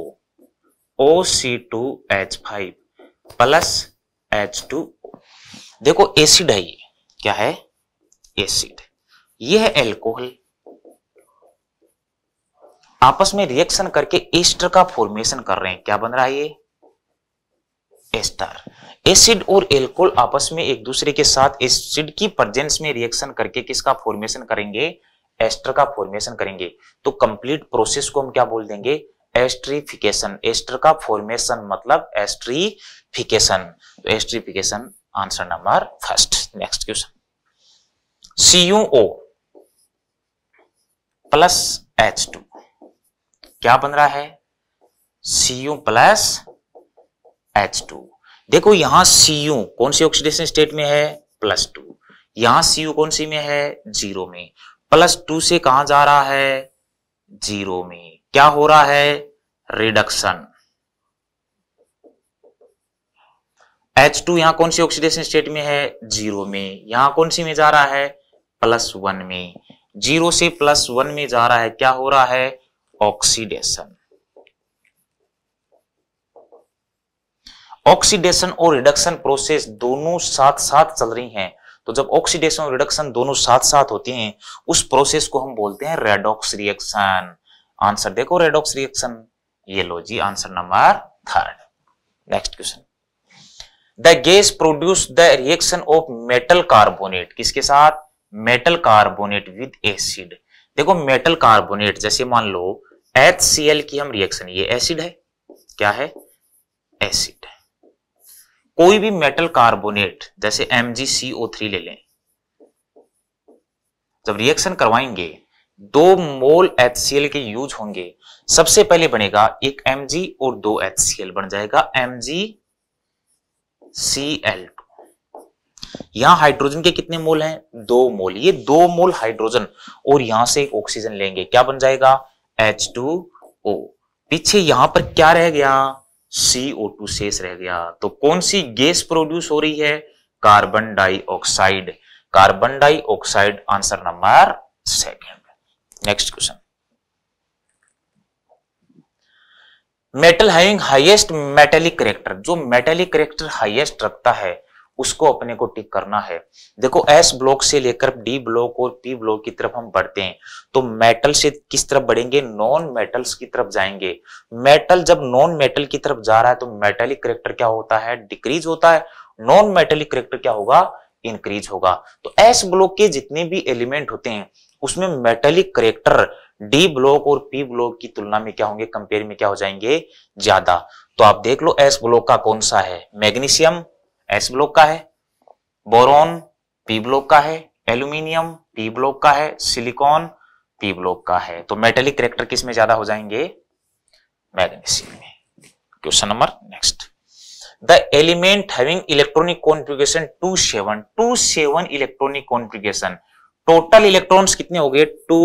O C two H five plus H two देखो एसिड है ये क्या है एसिड यह है एल्कोहल आपस में रिएक्शन करके एस्टर का फॉर्मेशन कर रहे हैं क्या बन रहा है ये एस्टर एसिड और एल्कोहल आपस में एक दूसरे के साथ एसिड की प्रेजेंस में रिएक्शन करके किसका फॉर्मेशन करेंगे एस्टर का फॉर्मेशन करेंगे तो कंप्लीट प्रोसेस को हम क्या बोल देंगे एस्ट्रीफिकेशन एस्टर का फॉर्मेशन मतलब एस्ट्रीफिकेशन तो esterification answer number first. Next question. CuO plus H two क्या बन रहा है C U plus H two देखो यहां सी यू कौन सी ऑक्सीडेशन स्टेट में है प्लस टू यहां सी यू कौन सी में है जीरो में प्लस टू से कहा जा रहा है जीरो में क्या हो रहा है रिडक्शन एच टू यहां कौन सी ऑक्सीडेशन स्टेट में है जीरो में यहाँ कौन सी में जा रहा है प्लस वन में जीरो से प्लस वन में जा रहा है क्या हो रहा है ऑक्सीडेशन ऑक्सीडेशन और रिडक्शन प्रोसेस दोनों साथ साथ चल रही हैं तो जब ऑक्सीडेशन और रिडक्शन दोनों साथ साथ होते हैं उस प्रोसेस को हम बोलते हैं रेडॉक्स रिएक्शन आंसर देखो रेडॉक्स रिएक्शन ये लो जी answer number third next question the gas produce the reaction of metal carbonate किसके साथ मेटल कार्बोनेट विद एसिड देखो मेटल कार्बोनेट जैसे मान लो एच सी एल की हम रिएक्शन ये एसिड है क्या है एसिड कोई भी मेटल कार्बोनेट जैसे M G C O three ले लें जब रिएक्शन करवाएंगे दो मोल एच सी एल के यूज होंगे सबसे पहले बनेगा एक एम जी और दो एच सी एल बन जाएगा एम जी सी एल यहां हाइड्रोजन के कितने मोल हैं दो मोल ये दो मोल हाइड्रोजन और यहां से ऑक्सीजन लेंगे क्या बन जाएगा एच टू ओ पीछे यहां पर क्या रह गया CO2 शेष रह गया तो कौन सी गैस प्रोड्यूस हो रही है carbon dioxide carbon dioxide answer number second next question metal having highest metallic character जो मेटेलिक करेक्टर हाईएस्ट रखता है उसको अपने को टिक करना है देखो एस ब्लॉक से लेकर डी ब्लॉक और पी ब्लॉक की तरफ हम बढ़ते हैं तो मेटल से किस तरफ बढ़ेंगे नॉन मेटल्स की तरफ जाएंगे मेटल जब नॉन मेटल की तरफ जा रहा है तो मेटेलिक करेक्टर क्या होता है डिक्रीज होता है नॉन मेटेलिक करेक्टर क्या होगा इंक्रीज होगा तो एस ब्लॉक के जितने भी एलिमेंट होते हैं उसमें मेटेलिक करेक्टर डी ब्लॉक और पी ब्लॉक की तुलना में क्या होंगे कंपेयर में क्या हो जाएंगे ज्यादा तो आप देख लो एस ब्लॉक का कौन सा है मैग्नीशियम एस ब्लॉक का है बोरोन पी ब्लॉक का है एल्यूमिनियम पी ब्लॉक का है सिलिकॉन पी ब्लॉक का है तो मेटेलिक करेक्टर किस में ज्यादा हो जाएंगे मैग्नीशियम में question number next the element having electronic two seven two seven electronic configuration total electrons कितने हो गए टू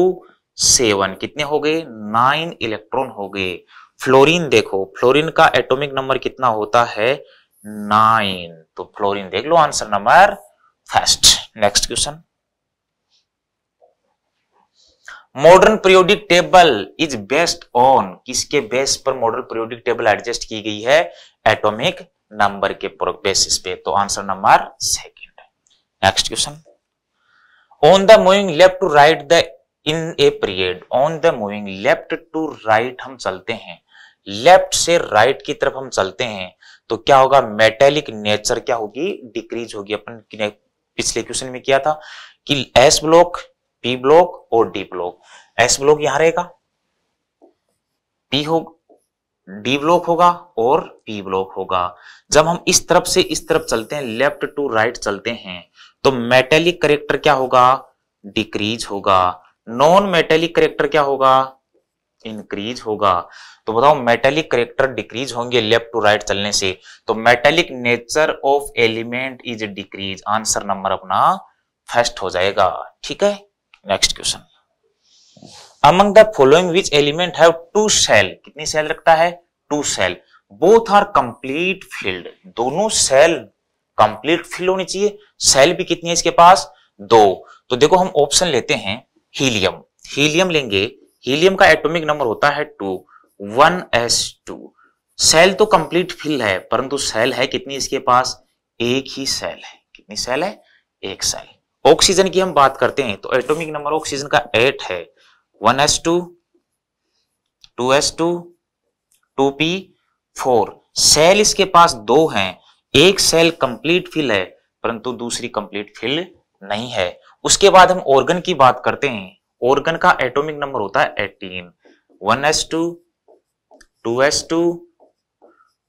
सेवन कितने हो गए नाइन इलेक्ट्रॉन हो गए फ्लोरीन देखो फ्लोरीन का एटॉमिक नंबर कितना होता है नाइन तो फ्लोरीन देख लो answer number first next question modern periodic table is based on किसके बेस पर मॉडर्न पीरियोडिक टेबल एडजस्ट की गई है एटॉमिक नंबर के बेसिस पे तो answer number second next question on the moving left to right the in a period on the moving left to right हम चलते हैं लेफ्ट से राइट right की तरफ हम चलते हैं तो क्या होगा मेटेलिक नेचर क्या होगी डिक्रीज होगी अपन पिछले क्वेश्चन में किया था कि एस ब्लॉक पी ब्लॉक और डी ब्लॉक एस ब्लॉक यहां रहेगा पी हो डी ब्लॉक होगा और पी ब्लॉक होगा जब हम इस तरफ से इस तरफ चलते हैं लेफ्ट टू राइट चलते हैं तो मेटेलिक करेक्टर क्या होगा डिक्रीज होगा नॉन मेटेलिक करेक्टर क्या होगा इंक्रीज होगा तो बताओ मेटेलिक करेक्टर डिक्रीज होंगे लेफ्ट टू राइट चलने से तो metallic nature of element is decrease answer number अपना फर्स्ट हो जाएगा ठीक है next question among the following which element have two shell कितनी सेल रखता है two shell both are complete filled दोनों सेल कंप्लीट फील्ड होनी चाहिए सेल भी कितनी है इसके पास दो तो देखो हम ऑप्शन लेते हैं हीलियम हीलियम लेंगे हीलियम का एटॉमिक नंबर होता है two one S two shell तो कंप्लीट फिल है परंतु सेल है कितनी इसके पास एक ही सेल है कितनी सेल है एक सेल ऑक्सीजन की हम बात करते हैं तो एटॉमिक नंबर ऑक्सीजन का एट है one S two two S two two P four shell इसके पास दो हैं एक सेल कंप्लीट फिल है परंतु दूसरी कंप्लीट फिल नहीं है उसके बाद हम ऑर्गन की बात करते हैं ऑर्गन का एटॉमिक नंबर होता है eighteen one S two two S two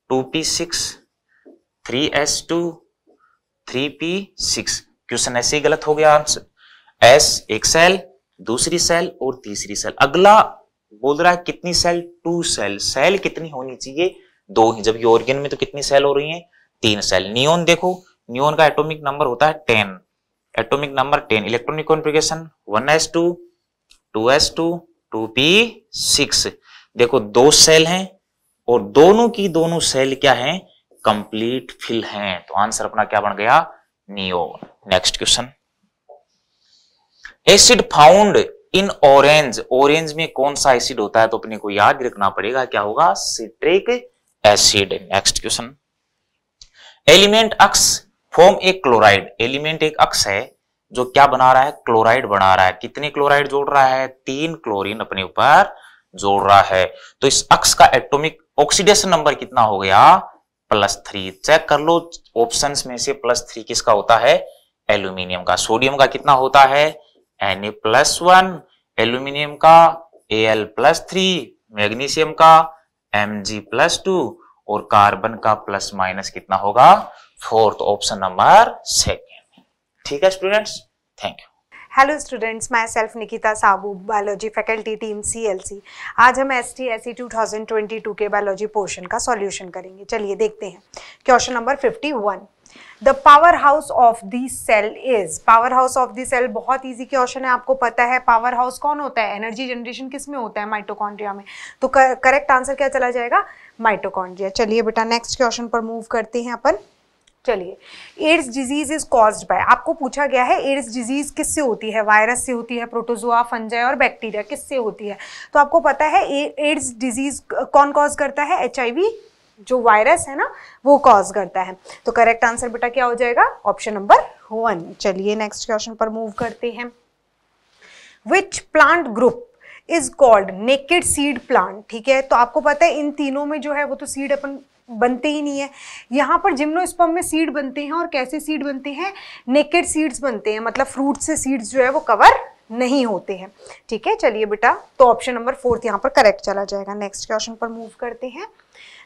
two P six three S two three P six question ऐसे ही गलत हो गया आंसर एस एक सेल दूसरी सेल और तीसरी सेल अगला बोल रहा है कितनी सेल टू सेल सेल कितनी होनी चाहिए दो ही जब ये ऑर्गेन में तो कितनी सेल हो रही है तीन सेल नियोन देखो नियोन का एटॉमिक नंबर होता है ten atomic number ten electronic configuration 1s2 2s2 2p6 देखो दो सेल हैं और दोनों की दोनों सेल क्या हैं कंप्लीट फिल हैं तो आंसर अपना क्या बन गया neon next question acid found in orange orange में कौन सा एसिड होता है तो अपने को याद रखना पड़ेगा क्या होगा citric acid next question element X form एक क्लोराइड एलिमेंट एक अक्स है जो क्या बना रहा है क्लोराइड बना रहा है कितने क्लोराइड जोड़ रहा है तीन क्लोरीन अपने ऊपर जोड़ रहा है तो इस अक्ष का एटॉमिक ऑक्सीडेशन नंबर कितना हो गया प्लस थ्री चेक कर लो ऑप्शन में से प्लस थ्री किसका होता है एल्यूमिनियम का सोडियम का कितना होता है N A plus one aluminium का A L plus three magnesium का एम जी प्लस टू और कार्बन का प्लस माइनस कितना होगा फोर्थ ऑप्शन नंबर सेकेंड ठीक है students thank you hello students myself Nikita Sabu biology faculty team CLC आज हम S T S C two thousand twenty two के बायोलॉजी पोर्शन का सॉल्यूशन करेंगे चलिए देखते हैं question number fifty one the power powerhouse of the cell is powerhouse of the cell बहुत ईजी क्वेश्चन है आपको पता है पावर हाउस कौन होता है एनर्जी जनरेशन किस में होता है माइटोकॉन्ड्रिया में तो करेक्ट आंसर क्या चला जाएगा माइटोकॉन्ड्रिया चलिए बेटा नेक्स्ट क्वेश्चन पर मूव करते हैं अपन चलिए AIDS disease is caused by आपको पूछा गया है एड्स डिजीज किससे होती है वायरस से होती है प्रोटोजोआ फंजय और बैक्टीरिया किससे होती है तो आपको पता है एड्स डिजीज कौन कॉज करता है एच जो वायरस है ना वो कॉज करता है तो करेक्ट आंसर बेटा क्या हो जाएगा ऑप्शन नंबर वन चलिए नेक्स्ट क्वेश्चन पर मूव करते हैं which plant group is called naked seed plant ठीक है तो आपको पता है इन तीनों में जो है वो तो सीड अपन बनते ही नहीं है यहाँ पर जिम्नोस्पर्म में सीड बनते हैं और कैसे सीड बनते हैं नेकेड सीड्स बनते हैं मतलब फ्रूट से सीड्स जो है वो कवर नहीं होते हैं ठीक है चलिए बेटा तो ऑप्शन नंबर फोर्थ यहाँ पर करेक्ट चला जाएगा नेक्स्ट क्वेश्चन पर मूव करते हैं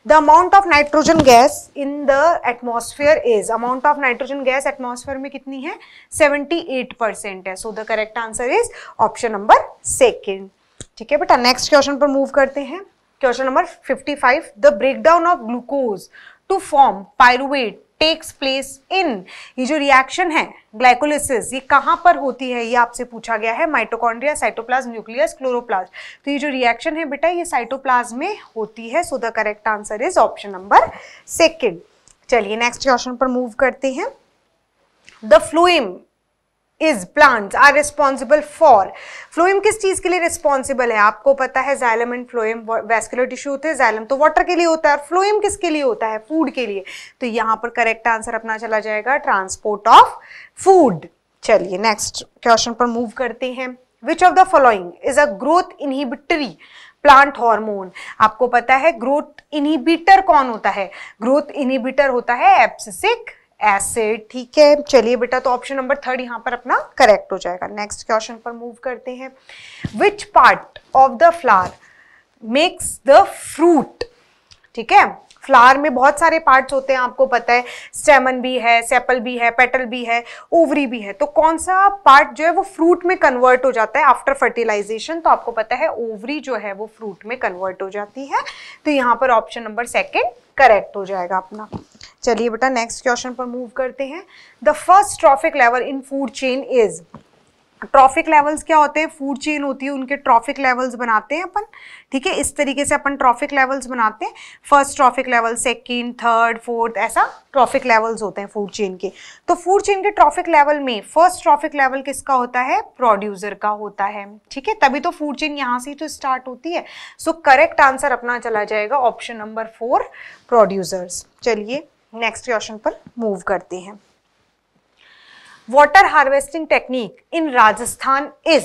the amount of nitrogen gas in the atmosphere is amount of nitrogen gas atmosphere में कितनी है 78 परसेंट है so the correct answer is option number second ठीक है बेटा नेक्स्ट क्वेश्चन पर मूव करते हैं question number 55. The breakdown of glucose to form pyruvate takes place in ये जो रिएक्शन है ग्लाइकोलिसिस ये कहाँ पर होती है ये आपसे पूछा गया है माइटोकॉन्ड्रिया साइटोप्लाज न्यूक्लियस क्लोरोप्लाज तो ये जो रिएक्शन है बेटा ये साइटोप्लाज में होती है so the correct answer is option number second चलिए नेक्स्ट क्वेश्चन पर मूव करते हैं the phloem is plants are responsible for phloem किस चीज़ के लिए रिस्पॉन्सिबल है आपको पता है xylem and phloem vascular tissue होते हैं जैलम तो वाटर के लिए होता है और फ्लोएम किसके लिए होता है फूड के लिए तो यहां पर करेक्ट आंसर अपना चला जाएगा ट्रांसपोर्ट ऑफ फूड चलिए नेक्स्ट क्वेश्चन पर मूव करते हैं which of the following is a growth inhibitory plant hormone आपको पता है ग्रोथ इनहिबिटर कौन होता है ग्रोथ इनहिबिटर होता है एप्सिसिक एसिड ठीक है चलिए बेटा तो ऑप्शन नंबर थर्ड यहाँ पर अपना करेक्ट हो जाएगा नेक्स्ट क्वेश्चन पर मूव करते हैं which part of the flower makes the fruit ठीक है फ्लावर में बहुत सारे पार्ट्स होते हैं आपको पता है स्टेमन भी है सेपल भी है पेटल भी है ओवरी भी है तो कौन सा पार्ट जो है वो फ्रूट में कन्वर्ट हो जाता है आफ्टर फर्टिलाइजेशन तो आपको पता है ओवरी जो है वो फ्रूट में कन्वर्ट हो जाती है तो यहाँ पर ऑप्शन नंबर सेकेंड करेक्ट हो जाएगा अपना चलिए बेटा नेक्स्ट क्वेश्चन पर मूव करते हैं the first trophic level in food chain is trophic levels क्या होते हैं फूड चेन होती है उनके ट्रॉफिक लेवल्स बनाते हैं अपन ठीक है इस तरीके से अपन ट्रॉफिक लेवल्स बनाते हैं first trophic level second third fourth ऐसा ट्रॉफिक लेवल्स होते हैं फूड चेन के तो फूड चेन के ट्रॉफिक लेवल में फर्स्ट ट्रॉफिक लेवल किसका होता है प्रोड्यूसर का होता है ठीक है तभी तो फूड चेन यहाँ से ही तो स्टार्ट होती है सो करेक्ट आंसर अपना चला जाएगा ऑप्शन नंबर फोर प्रोड्यूसर्स चलिए नेक्स्ट क्वेश्चन पर मूव करते हैं water harvesting technique in Rajasthan is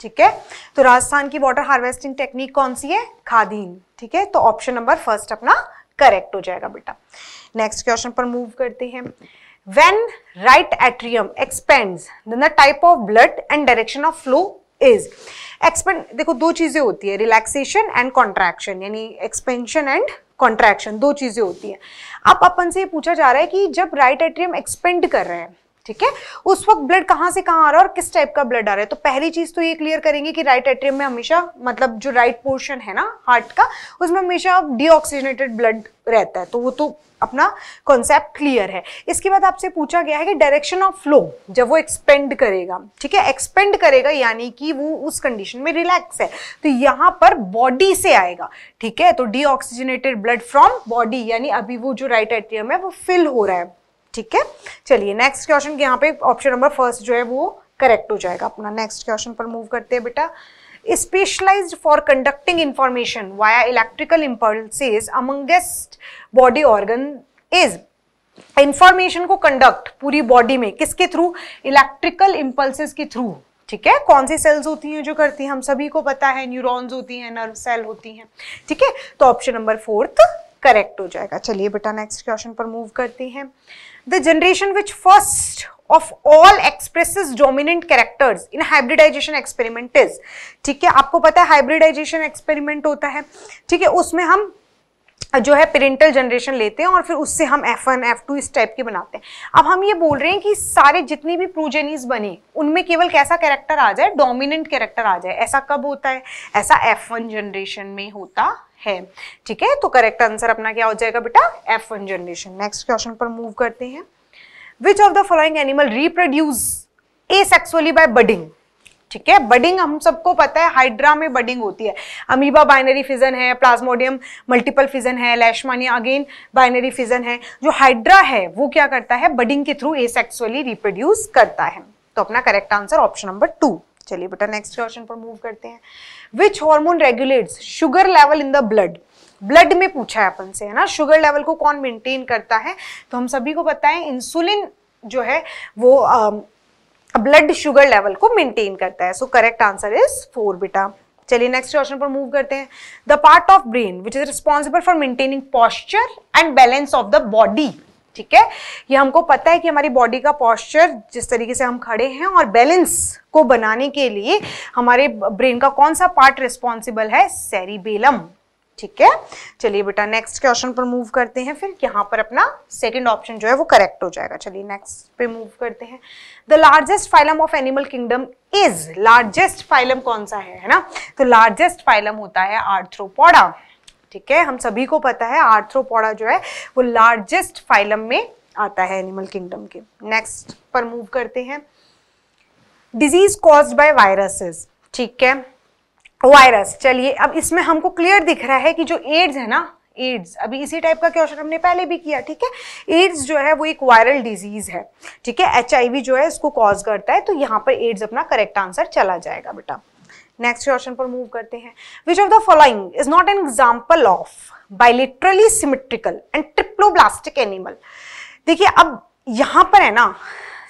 ठीक है तो राजस्थान की वाटर हार्वेस्टिंग टेक्निक कौन सी है खादीन ठीक है तो ऑप्शन नंबर फर्स्ट अपना करेक्ट हो जाएगा बेटा नेक्स्ट क्वेश्चन पर मूव करते हैं when right atrium expands the type of blood and direction of flow is expand देखो दो चीजें होती है रिलैक्सेशन एंड कॉन्ट्रैक्शन यानी एक्सपेंशन एंड कॉन्ट्रैक्शन दो चीज़ें होती हैं अब अपन से ये पूछा जा रहा है कि जब राइट एट्रियम एक्सपेंड कर रहे हैं ठीक है उस वक्त ब्लड कहाँ से कहाँ आ रहा है और किस टाइप का ब्लड आ रहा है तो पहली चीज तो ये क्लियर करेंगे कि राइट एट्रियम में हमेशा मतलब जो राइट पोर्शन है ना हार्ट का उसमें हमेशा डीऑक्सीजनेटेड ब्लड रहता है तो वो तो अपना कॉन्सेप्ट क्लियर है इसके बाद आपसे पूछा गया है कि डायरेक्शन ऑफ फ्लो जब वो एक्सपेंड करेगा ठीक है एक्सपेंड करेगा यानी कि वो उस कंडीशन में रिलैक्स है तो यहाँ पर बॉडी से आएगा ठीक है तो डीऑक्सीजनेटेड ब्लड फ्रॉम बॉडी यानी अभी वो जो राइट एट्रियम है वो फिल हो रहा है ठीक है चलिए नेक्स्ट क्वेश्चन यहाँ पे ऑप्शन नंबर फर्स्ट जो है वो करेक्ट हो जाएगा अपना नेक्स्ट क्वेश्चन पर मूव करते हैं बेटा specialise for conducting information via electrical impulses amongst body organ is information को कंडक्ट पूरी बॉडी में किसके थ्रू इलेक्ट्रिकल इम्पल्सेस के थ्रू ठीक है कौन सी सेल्स होती हैं जो करती हैं हम सभी को पता है न्यूरॉन्स होती हैं नर्व सेल होती हैं ठीक है तो ऑप्शन नंबर फोर्थ करेक्ट हो जाएगा चलिए बेटा नेक्स्ट क्वेश्चन पर मूव करते हैं the generation which first of all expresses dominant characters in hybridization experiment is ठीक है आपको पता है हाइब्रिडाइजेशन एक्सपेरिमेंट होता है ठीक है उसमें हम जो है पेरेंटल जनरेशन लेते हैं और फिर उससे हम F1, F2 इस टाइप के बनाते हैं अब हम ये बोल रहे हैं कि सारे जितने भी प्रोजेनीज बने उनमें केवल कैसा कैरेक्टर आ जाए डोमिनेंट कैरेक्टर आ जाए ऐसा कब होता है ऐसा F1 जनरेशन में होता है ठीक है तो करेक्ट आंसर अपना क्या हो जाएगा बेटा F one generation next question पर मूव करते हैं which of the following animal reproduce asexually by budding ठीक है बडिंग हम सबको पता है हाइड्रा में बडिंग होती है अमीबा बाइनरी फिजन है प्लाज्मोडियम मल्टीपल फिजन है लैशमानिया अगेन बाइनरी फिजन है जो हाइड्रा है वो क्या करता है बडिंग के थ्रू एसेक्सुअली रिप्रोड्यूस करता है तो अपना correct answer option number two चलिए बेटा नेक्स्ट क्वेश्चन पर मूव करते हैं which hormone regulates sugar level in the blood blood में पूछा है अपन से है ना शुगर लेवल को कौन मेंटेन करता है तो हम सभी को पता है इंसुलिन जो है वो ब्लड शुगर लेवल को मेंटेन करता है so correct answer is four बेटा चलिए नेक्स्ट क्वेश्चन पर मूव करते हैं the part of brain which is responsible for maintaining posture and balance of the body ठीक है ये हमको पता है कि हमारी बॉडी का पॉस्चर जिस तरीके से हम खड़े हैं और बैलेंस को बनाने के लिए हमारे ब्रेन का कौन सा पार्ट रिस्पॉन्सिबल है सेरिबेलम ठीक है चलिए बेटा नेक्स्ट क्वेश्चन पर मूव करते हैं फिर यहाँ पर अपना सेकंड ऑप्शन जो है वो करेक्ट हो जाएगा चलिए नेक्स्ट पे मूव करते हैं the largest phylum of animal kingdom is largest phylum कौन सा है है ना तो लार्जेस्ट फाइलम होता है आर्थ्रोपोडा ठीक है हम सभी को पता है आर्थ्रोपोडा जो है वो लार्जेस्ट फाइलम में आता है एनिमल किंगडम के नेक्स्ट पर मूव करते हैं डिजीज कॉज बाय वायरसेस ठीक है वायरस चलिए अब इसमें हमको क्लियर दिख रहा है कि जो एड्स है ना एड्स अभी इसी टाइप का क्वेश्चन हमने पहले भी किया ठीक है एड्स जो है वो एक वायरल डिजीज है ठीक है एच जो है इसको कॉज करता है तो यहाँ पर एड्स अपना करेक्ट आंसर चला जाएगा बेटा नेक्स्ट क्वेश्चन पर मूव करते हैं which of the following is not an example of bilaterally symmetrical and triploblastic animal देखिए अब यहां पर है ना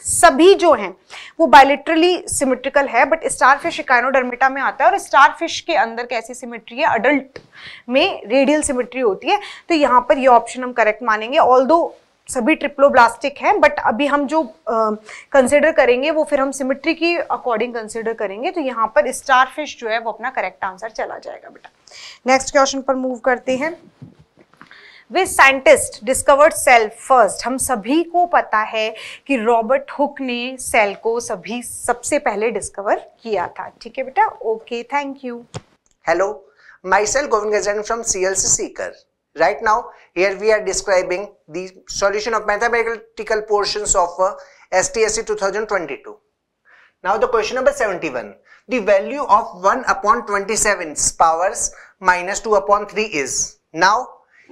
सभी जो हैं वो बायोलिट्रली सिमेट्रिकल है बट स्टार फिश इकाइनोडर्मेटा में आता है और स्टार फिश के अंदर कैसी सिमेट्री है अडल्ट में रेडियल सिमेट्री होती है तो यहाँ पर ये यह ऑप्शन हम करेक्ट मानेंगे ऑल दो सभी ट्रिप्लोब्लास्टिक हैं बट अभी हम जो कंसिडर uh, करेंगे वो फिर हम सिमिट्री की अकॉर्डिंग कंसिडर करेंगे तो यहाँ पर स्टार फिश जो है वो अपना करेक्ट आंसर चला जाएगा बेटा नेक्स्ट क्वेश्चन पर मूव करते हैं वे साइंटिस्ट डिस्कवर्ड सेल फर्स्ट हम सभी को पता है कि रॉबर्ट हुक ने सेल को सभी सबसे पहले डिस्कवर किया था ठीक है बेटा okay thank you hello myself Govind from C L C Sikar Right now, here we are describing the solution of mathematical portions of uh, STSC 2022. Now the question number 71. The value of 1 upon 27's powers minus 2 upon 3 is. Now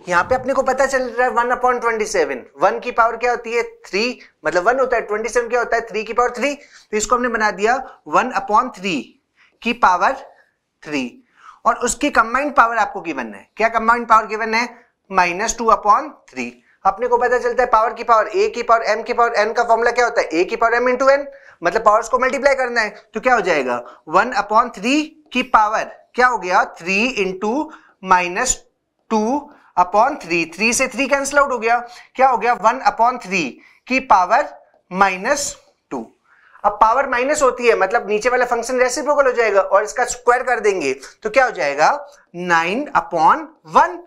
यहाँ पे अपने को पता चल रहा है one upon twenty seven one की पावर क्या होती है थ्री मतलब वन होता है ट्वेंटी सेवन क्या होता है थ्री की पावर थ्री तो इसको हमने बना दिया वन अपॉन थ्री की पावर थ्री और उसकी कंबाइंड पावर आपको गिवन है क्या कंबाइंड पावर गिवन है माइनस टू अपॉन थ्री अपने को पता चलता है पावर की पावर ए की पावर एम की पावर एन का फॉर्मूला क्या होता है ए की पावर एम इंटू एन मतलब पावर्स को मल्टीप्लाई करना है तो क्या हो जाएगा वन अपॉन थ्री की पावर क्या हो गया three into minus two upon three three से थ्री कैंसिल आउट हो गया क्या हो गया वन अपॉन थ्री की पावर माइनस अब पावर माइनस होती है मतलब नीचे वाला फंक्शन रेसिप्रोकल हो जाएगा और इसका स्क्वायर कर देंगे तो क्या हो जाएगा nine upon one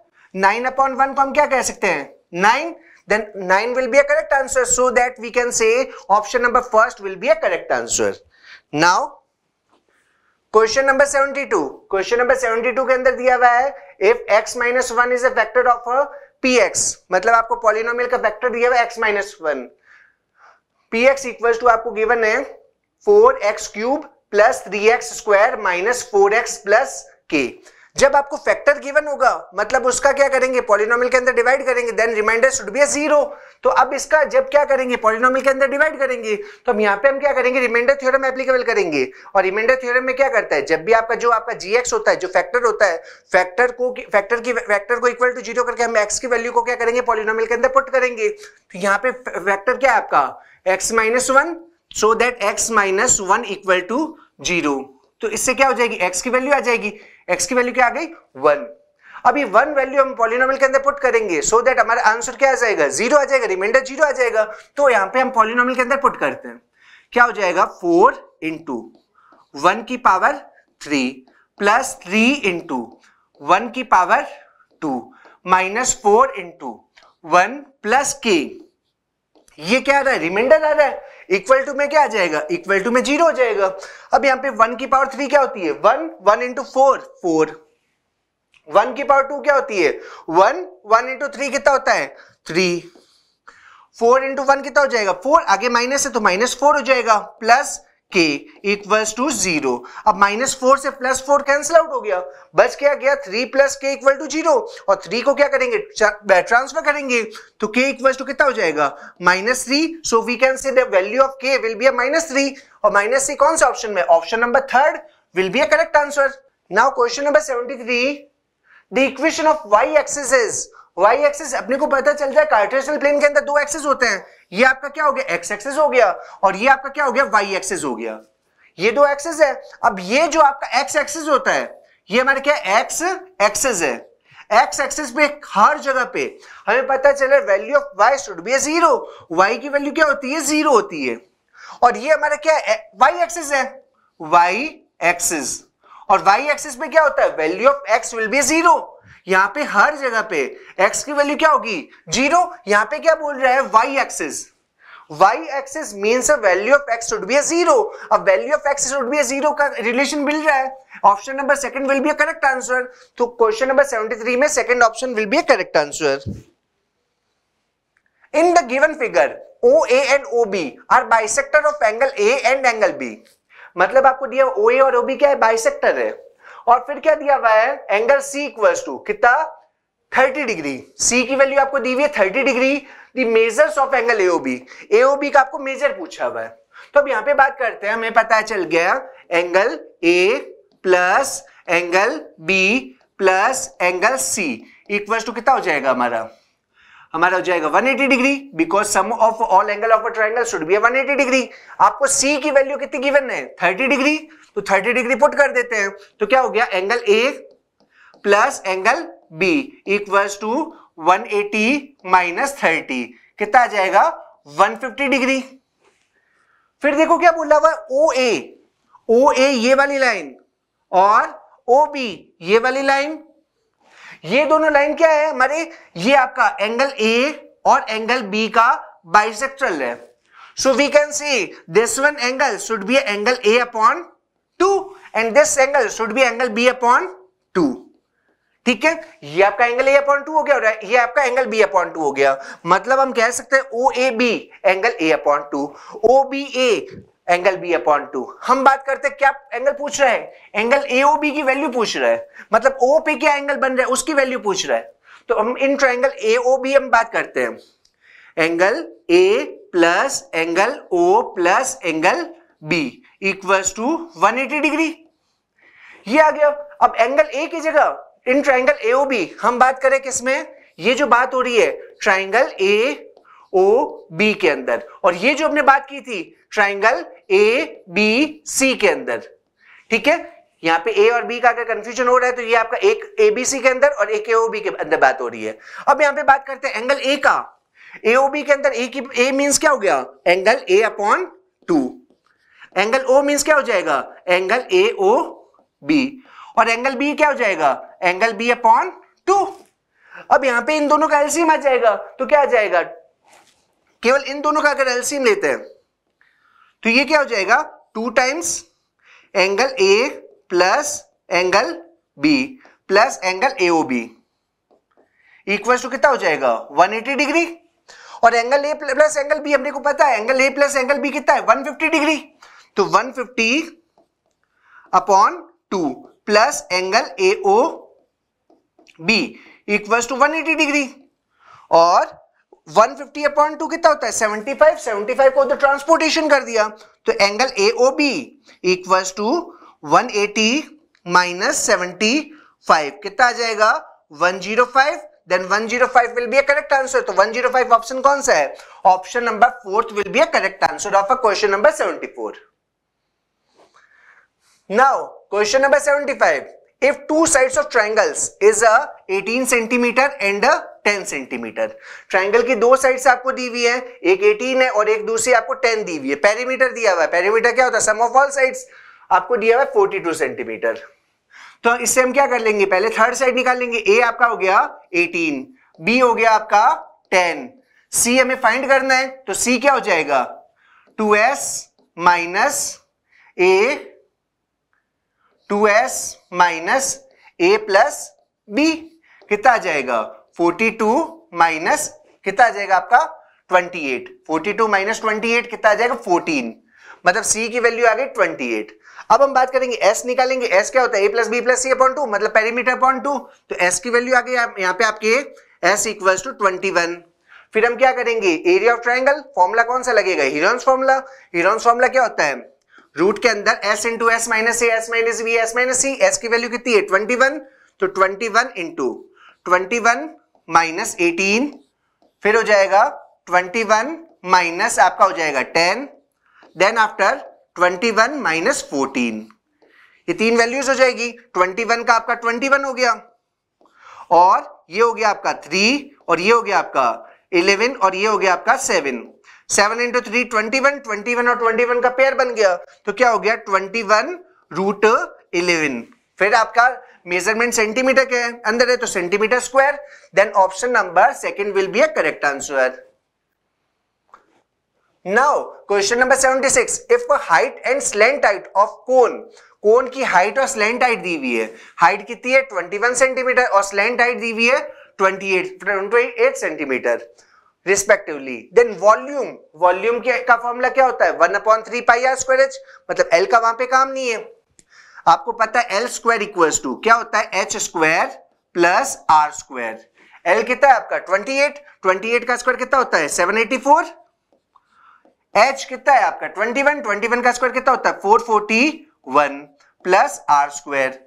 nine upon one को हम क्या कह सकते हैं nine then nine will be a correct answer so that we can say option number first will be a correct answer now question number seventy two question number seventy two के अंदर दिया हुआ है if x minus one is a factor of p x मतलब आपको पॉलिनोमियल का फैक्टर दिया हुआ है x minus one p x equal to आपको गिवन है four x cube plus three x square minus four x plus k जब आपको फैक्टर गिवन होगा मतलब उसका क्या करेंगे पॉलिनोमियल के अंदर डिवाइड करेंगे then remainder should be zero तो अब इसका जब क्या करेंगे पॉलिनोमियल के अंदर डिवाइड करेंगे तो हम यहाँ पे हम क्या करेंगे रिमाइंडर थ्योरम एप्लीकेबल करेंगे और रिमाइंडर थ्योरम में क्या करता है जब भी आपका जो आपका जीएक्स होता है जो फैक्टर होता है फैक्टर को फैक्टर की फैक्टर को इक्वल टू जीरो करके हम एक्स की वैल्यू को क्या करेंगे पॉलिनोमियल के अंदर पुट करेंगे तो यहाँ पे फैक्टर क्या है आपका x minus one so that x minus one equal to zero तो इससे क्या हो जाएगी x की वैल्यू आ जाएगी x की वैल्यू क्या आ गई वन अभी वन वैल्यू हम पॉलिनोमियल के अंदर पुट करेंगे सो दैट हमारा आंसर क्या आ जाएगा जीरो आ जाएगा रिमाइंडर जीरो आ जाएगा तो यहाँ पे हम पॉलिनोमियल के अंदर पुट करते हैं क्या हो जाएगा फोर इंटू वन की power three plus three into one की power two minus four into one plus k ये क्या आ रहा है रिमाइंडर आ रहा है इक्वल टू में क्या आ जाएगा इक्वल टू में जीरो हो जाएगा अब यहाँ पे वन की पावर थ्री क्या होती है one one into four four one की पावर टू क्या होती है वन वन इंटू थ्री कितना होता है थ्री फोर इंटू वन कितना हो जाएगा फोर आगे माइनस है तो माइनस फोर हो जाएगा plus k equals to zero अब माइनस फोर से प्लस फोर कैंसिल आउट हो गया बच क्या गया three plus k equal to zero और थ्री को क्या करेंगे ट्रांसफर करेंगे तो के इक्वल्स टू कितना हो जाएगा minus three so we can say value of k will be a minus three और माइनस थ्री कौन सा ऑप्शन में option number third will be a correct answer now question number seventy three the equation of y axis y axis अपने को पता चल जाए कार्टेशियल प्लेन के अंदर दो एक्सेस होते हैं ये आपका क्या हो गया एक्स एक्सेस हो गया और ये आपका क्या हो गया वाई एक्सेस हो गया ये दो एक्सेस है अब ये जो आपका एक्स एक्सेस होता है ये हमारे क्या एक्स एक्सेस है एक्स एक्सेस पे हर जगह पे हमें पता चले value of y should be zero y की वैल्यू क्या होती है जीरो होती है और ये हमारा क्या वाई एक्सेस है वाई एक्सेस और वाई एक्सेस में क्या होता है value of x will be zero यहां पे हर जगह पे x की वैल्यू क्या होगी जीरो यहां पे क्या बोल रहा है y axis y axis means value of x should be zero अब value of x should be zero का रिलेशन मिल रहा है option number second will be a correct answer तो क्वेश्चन नंबर 73 में second option will be a correct answer in the given figure O A and O B are bisector of angle A and angle B मतलब आपको दिया ओ ए और ओ बी क्या है बाइसेक्टर है और फिर क्या दिया हुआ है एंगल सी इक्वल टू कितना 30 डिग्री सी की वैल्यू आपको दी हुई है 30 degree the measures of angle AOB AOB का आपको मेजर पूछा हुआ है तो अब यहां पे बात करते हैं हमें पता चल गया angle A plus angle B plus angle C equal to कितना हो जाएगा हमारा हमारा हो जाएगा 180 degree because sum of all angle of a triangle should be 180 degree आपको सी की वैल्यू कितनी गिवन है 30 डिग्री तो 30 डिग्री पुट कर देते हैं तो क्या हो गया angle A plus angle B equals to 180 eighty minus thirty कितना आ जाएगा 150 डिग्री फिर देखो क्या बोला हुआ ओ ए ओ ए ये वाली लाइन और ओ बी ये वाली लाइन ये दोनों लाइन क्या है हमारे ये आपका एंगल ए और एंगल बी का बाइसेक्ट्रल है so we can see this one angle should be angle A upon two and this angle should be angle B upon two ठीक है ये आपका एंगल ए अपॉन टू हो गया और ये आपका एंगल बी अपॉन टू हो गया मतलब हम कह सकते हैं O A B angle A upon two O B A angle B upon two हम बात करते हैं क्या एंगल पूछ रहे हैं एंगल ए ओ बी की वैल्यू पूछ रहा है मतलब ओ पे क्या एंगल बन रहा है उसकी वैल्यू पूछ रहा है तो हम in triangle A O B हम बात करते हैं angle A plus angle O plus angle B equals to 180 degree ये आ गया अब एंगल ए की जगह इन ट्राइंगल ए बी हम बात करें किसमें ये जो बात हो रही है ट्राइंगल ए ओ बी के अंदर और ये जो हमने बात की थी ट्राइंगल ए बी सी के अंदर ठीक है यहां पे ए और बी का अगर कंफ्यूजन हो रहा है तो ये आपका एक ए बी सी के अंदर और एक ए बी के अंदर बात हो रही है अब यहां पे बात करते हैं एंगल ए का एओ बी के अंदर ए की ए मीन्स क्या हो गया angle A upon two angle O means क्या हो जाएगा एंगल ए ओ बी और एंगल बी क्या हो जाएगा एंगल बी अपॉन टू अब यहां पे इन दोनों का एलसीएम आ जाएगा तो क्या आ जाएगा केवल इन दोनों का अगर एलसीएम लेते हैं तो ये क्या हो जाएगा two times angle A plus angle B plus angle A O B equal to कितना हो जाएगा 180 डिग्री और angle A plus angle B हमने को पता है angle A plus angle B कितना है 150 डिग्री तो 150 upon two plus angle A O B equal to 180 degree और 150 अपॉन टू कितना होता है 75 75 को तो ट्रांसपोर्टेशन कर दिया तो angle A O B equal to one eighty minus seventy five कितना आ जाएगा 105 then one zero five will be a correct answer तो 105 ऑप्शन कौन सा है option number fourth will be a correct answer of a question number seventy four Now, question number 75. If two sides of triangles is a 18 centimeter and a 10 centimeter. Triangle की दो साइड आपको दी हुई है एक 18 है और एक दूसरी आपको 10 दी हुई है पेरीमीटर दिया हुआ है पेरीमीटर क्या होता है सम ऑफ ऑल साइड आपको दिया हुआ है 42 सेंटीमीटर तो इससे हम क्या कर लेंगे पहले थर्ड साइड निकाल लेंगे ए आपका हो गया 18 बी हो गया आपका 10 सी हमें फाइंड करना है तो सी क्या हो जाएगा 2s s minus a two s minus a plus b कितना आ जाएगा फोर्टी टू माइनस कितना आ जाएगा आपका twenty eight forty two minus twenty eight कितना आ जाएगा फोर्टीन मतलब सी की वैल्यू आ गई ट्वेंटी एट अब हम बात करेंगे एस निकालेंगे एस क्या होता है a plus b plus c upon two मतलब पेरीमीटर अपॉन टू तो एस की वैल्यू आ गई यहाँ पे आपके s equals to twenty one फिर हम क्या करेंगे एरिया ऑफ ट्राइंगल फॉर्मूला कौन सा लगेगा हिरोन्स फॉर्मूला हिरोन्स फॉर्मूला क्या होता है रूट के अंदर s into s minus s minus b s minus c s की वैल्यू कितनी है ट्वेंटी वन तो twenty one into twenty one minus eighteen फिर हो जाएगा ट्वेंटी वन माइनस आपका हो जाएगा ten then after twenty one minus fourteen ये तीन वैल्यूज हो जाएगी ट्वेंटी वन का आपका ट्वेंटी वन हो गया और ये हो गया आपका थ्री और ये हो गया आपका इलेवन और ये हो गया आपका seven seven into three twenty one twenty one और ट्वेंटी वन का पेयर बन गया तो क्या हो गया ट्वेंटी वन रूट इलेवन फिर आपका मेजरमेंट सेंटीमीटर के अंदर है तो centimeter square then option number second will be a correct answer now question number seventy six if height and slant height of cone cone की हाइट और स्लेंट हाइट दी हुई है हाइट कितनी है ट्वेंटी वन सेंटीमीटर और स्लेंट हाइट दी हुई है twenty eight twenty eight centimeter respectively then volume volume का फॉर्मूला क्या होता है one upon three pi r square h मतलब एल का वहां पे काम नहीं है आपको पता है एल स्क्वायर इक्वल टू क्या होता है h square plus r square l कितना है आपका ट्वेंटी एट ट्वेंटी एट का स्क्वायर कितना होता है सेवन एटी फोर एच कितना है आपका ट्वेंटी वन ट्वेंटी वन का स्क्वायर कितना होता है four forty one plus r square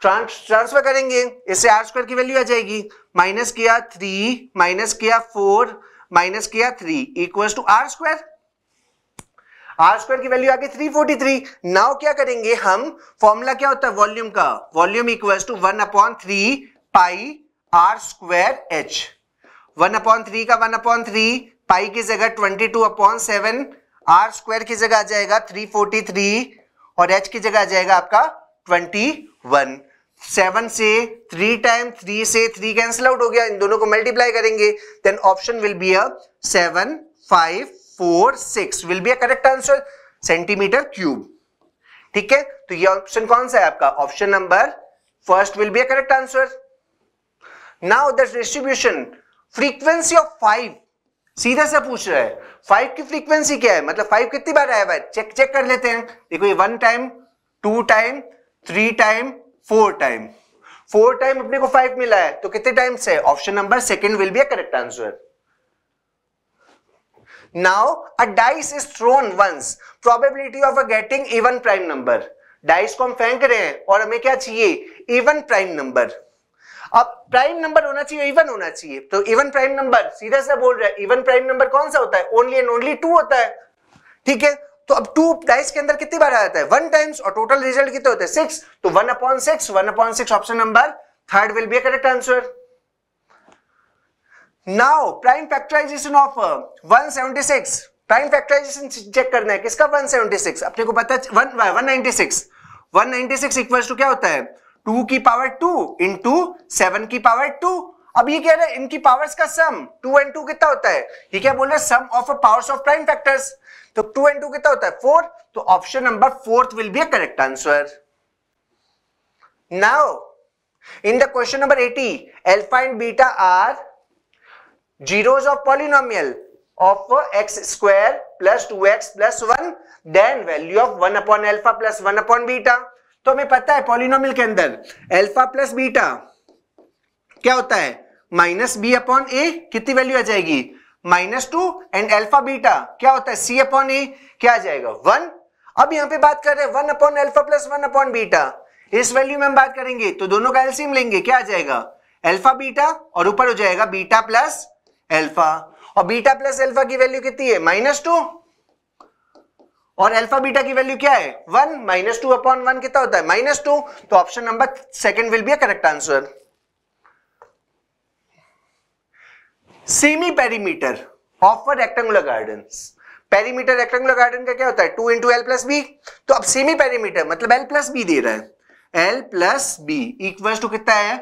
transfer करेंगे इससे आर स्क्वायर की वैल्यू आ जाएगी माइनस किया थ्री माइनस किया फोर माइनस किया three equal to r square r square की वैल्यू आ गई थ्री फोर्टी थ्री नाउ क्या करेंगे हम फॉर्मूला क्या होता है वॉल्यूम का volume equal to one upon three pi r square h one upon three का वन अपॉन थ्री पाई की जगह twenty two upon seven r square की जगह आ जाएगा थ्री फोर्टी थ्री और एच की जगह आ जाएगा आपका ट्वेंटी वन सेवन से थ्री टाइम थ्री से थ्री कैंसिल आउट हो गया इन दोनों को मल्टीप्लाई करेंगे then option will be a seven five four six will be a correct answer centimetre cube ठीक है तो ये ऑप्शन कौन सा है आपका option number first will be a correct answer now the distribution frequency of five सीधा सा पूछ रहा है फाइव की फ्रीक्वेंसी क्या है मतलब फाइव कितनी बार आया हुआ है चेक चेक कर लेते हैं देखो ये one time two time three time four time four time अपने को फाइव मिला है तो कितने टाइम्स है option number second will be a correct answer now a dice is thrown once probability of a getting even prime number dice को हम फेंक रहे हैं और हमें क्या चाहिए इवन प्राइम नंबर अब प्राइम नंबर होना चाहिए इवन होना चाहिए तो इवन प्राइम नंबर सीधा सा बोल रहा है इवन प्राइम नंबर कौन सा होता है ओनली एंड ओनली टू होता है ठीक है तो अब टू डाइस के अंदर कितनी बार आ जाता है वन टाइम्स और टोटल रिजल्ट कितने होते हैं सिक्स तो one upon six one upon six option number third will be correct answer now prime factorization of one seventy six prime factorization check करना है किसका वन सेवेंटी सिक्स अपने को पता one one ninety six ninety six equal to क्या होता है टू की पावर टू इन टू सेवन की पावर टू अब ये कह रहा है इनकी पावर्स का सम टू एंड टू कितना होता है ये क्या बोल रहा है sum of powers of prime factors तो टू इंटू कितना होता है फोर तो option number fourth will be a correct answer now in the question number eighty alpha and beta are zeros of polynomial of X square plus two X plus one then value of one upon alpha plus one upon beta तो हमें पता है पॉलिनोमियल के अंदर एल्फा प्लस बीटा क्या होता है माइनस बी अपॉन ए कितनी वैल्यू आ जाएगी minus two and alpha beta क्या होता है सी अपॉन ए क्या आ जाएगा वन अब यहां पे बात कर रहे हैं one upon alpha plus one upon beta इस वैल्यू में हम बात करेंगे तो दोनों का एल्सियम लेंगे क्या आ जाएगा एल्फा बीटा और ऊपर हो जाएगा बीटा प्लस एल्फा और बीटा प्लस एल्फा की वैल्यू कितनी है माइनस टू और एल्फा बीटा की वैल्यू क्या है one minus two upon one कितना होता है माइनस टू तो option number second will be a correct answer semi perimeter of a rectangular garden perimeter rectangular garden का क्या होता है two into L plus B तो अब सेमी पेरीमीटर मतलब एल प्लस बी दे रहा है L plus B equal to कितना है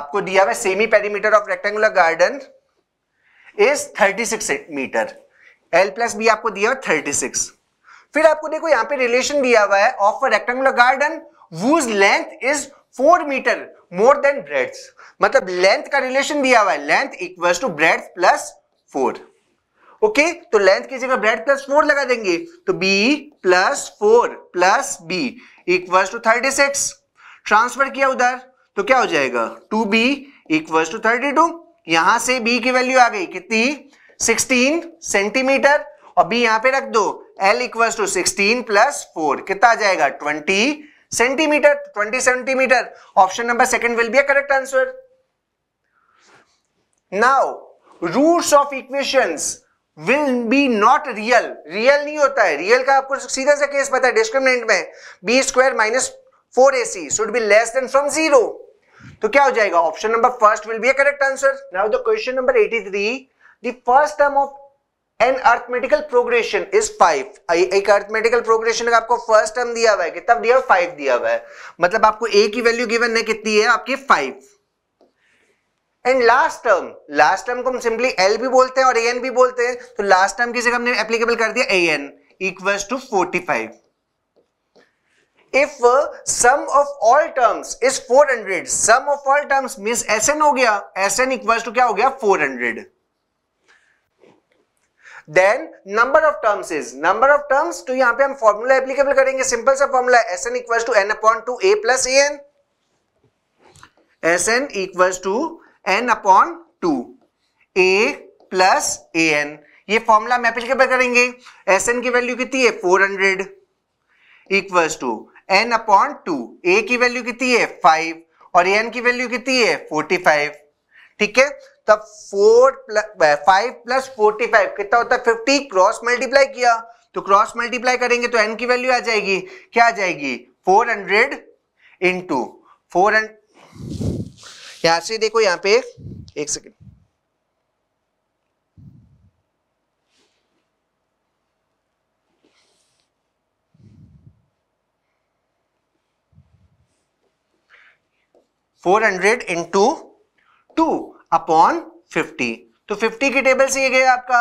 आपको दिया हुआ semi perimeter of rectangular garden is thirty six metre L plus B आपको दिया हुआ थर्टी सिक्स फिर आपको देखो यहां पे रिलेशन दिया हुआ है of a rectangular garden whose length is four metre more than breadth मतलब लेंथ का रिलेशन दिया हुआ है length equal to breadth plus four okay तो लेंथ की जगह ब्रेड प्लस फोर लगा देंगे तो B plus four plus B equal to thirty six transfer किया उधर तो क्या हो जाएगा two B equal to thirty two यहां से बी की वैल्यू आ गई कितनी सिक्सटीन सेंटीमीटर और बी यहां पे रख दो L equal to sixteen plus four कितना आ जाएगा twenty centimetre 20 centimetre option number second will be a correct answer now roots of equations will be not real real नहीं होता है रियल का आपको सीधा सा केस पता है डिस्क्रिमिनेंट में B square minus four A C should be less than from zero तो क्या हो जाएगा option number first will be a correct answer now the question number 83 the first term of an arithmetical progression is five एक अर्थमेटिकल प्रोग्रेशन का आपको फर्स्ट टर्म दिया हुआ है कितना दिया हुआ फाइव दिया हुआ है मतलब आपको ए की वैल्यू गिवन है कितनी है आपकी five and last term last term को हम सिंपली एल भी बोलते हैं और ए एन भी बोलते हैं तो लास्ट टर्म की जगह हमने एप्लीकेबल कर दिया A N equals to forty five if uh, sum of all terms is 400 sum of all terms means sn हो गया sn equals to क्या हो गया 400 then number of terms is number of terms तो यहां पे हम फॉर्मूला एप्लीकेबल करेंगे सिंपल सा formula S N equal to N upon two A plus A N S N equal to N upon two A plus A N ये फॉर्मूला हम एप्लीकेबल करेंगे एस एन की वैल्यू कितनी है four hundred equal to N upon two A की वैल्यू कितनी है फाइव और एन की वैल्यू कितनी है फोर्टी फाइव ठीक है तब four plus five plus forty five कितना होता है फिफ्टी क्रॉस मल्टीप्लाई किया तो क्रॉस मल्टीप्लाई करेंगे तो एन की वैल्यू आ जाएगी क्या आ जाएगी four hundred into four hundred यहां से देखो यहां पे एक second four hundred into two upon fifty तो फिफ्टी की टेबल से ये गया आपका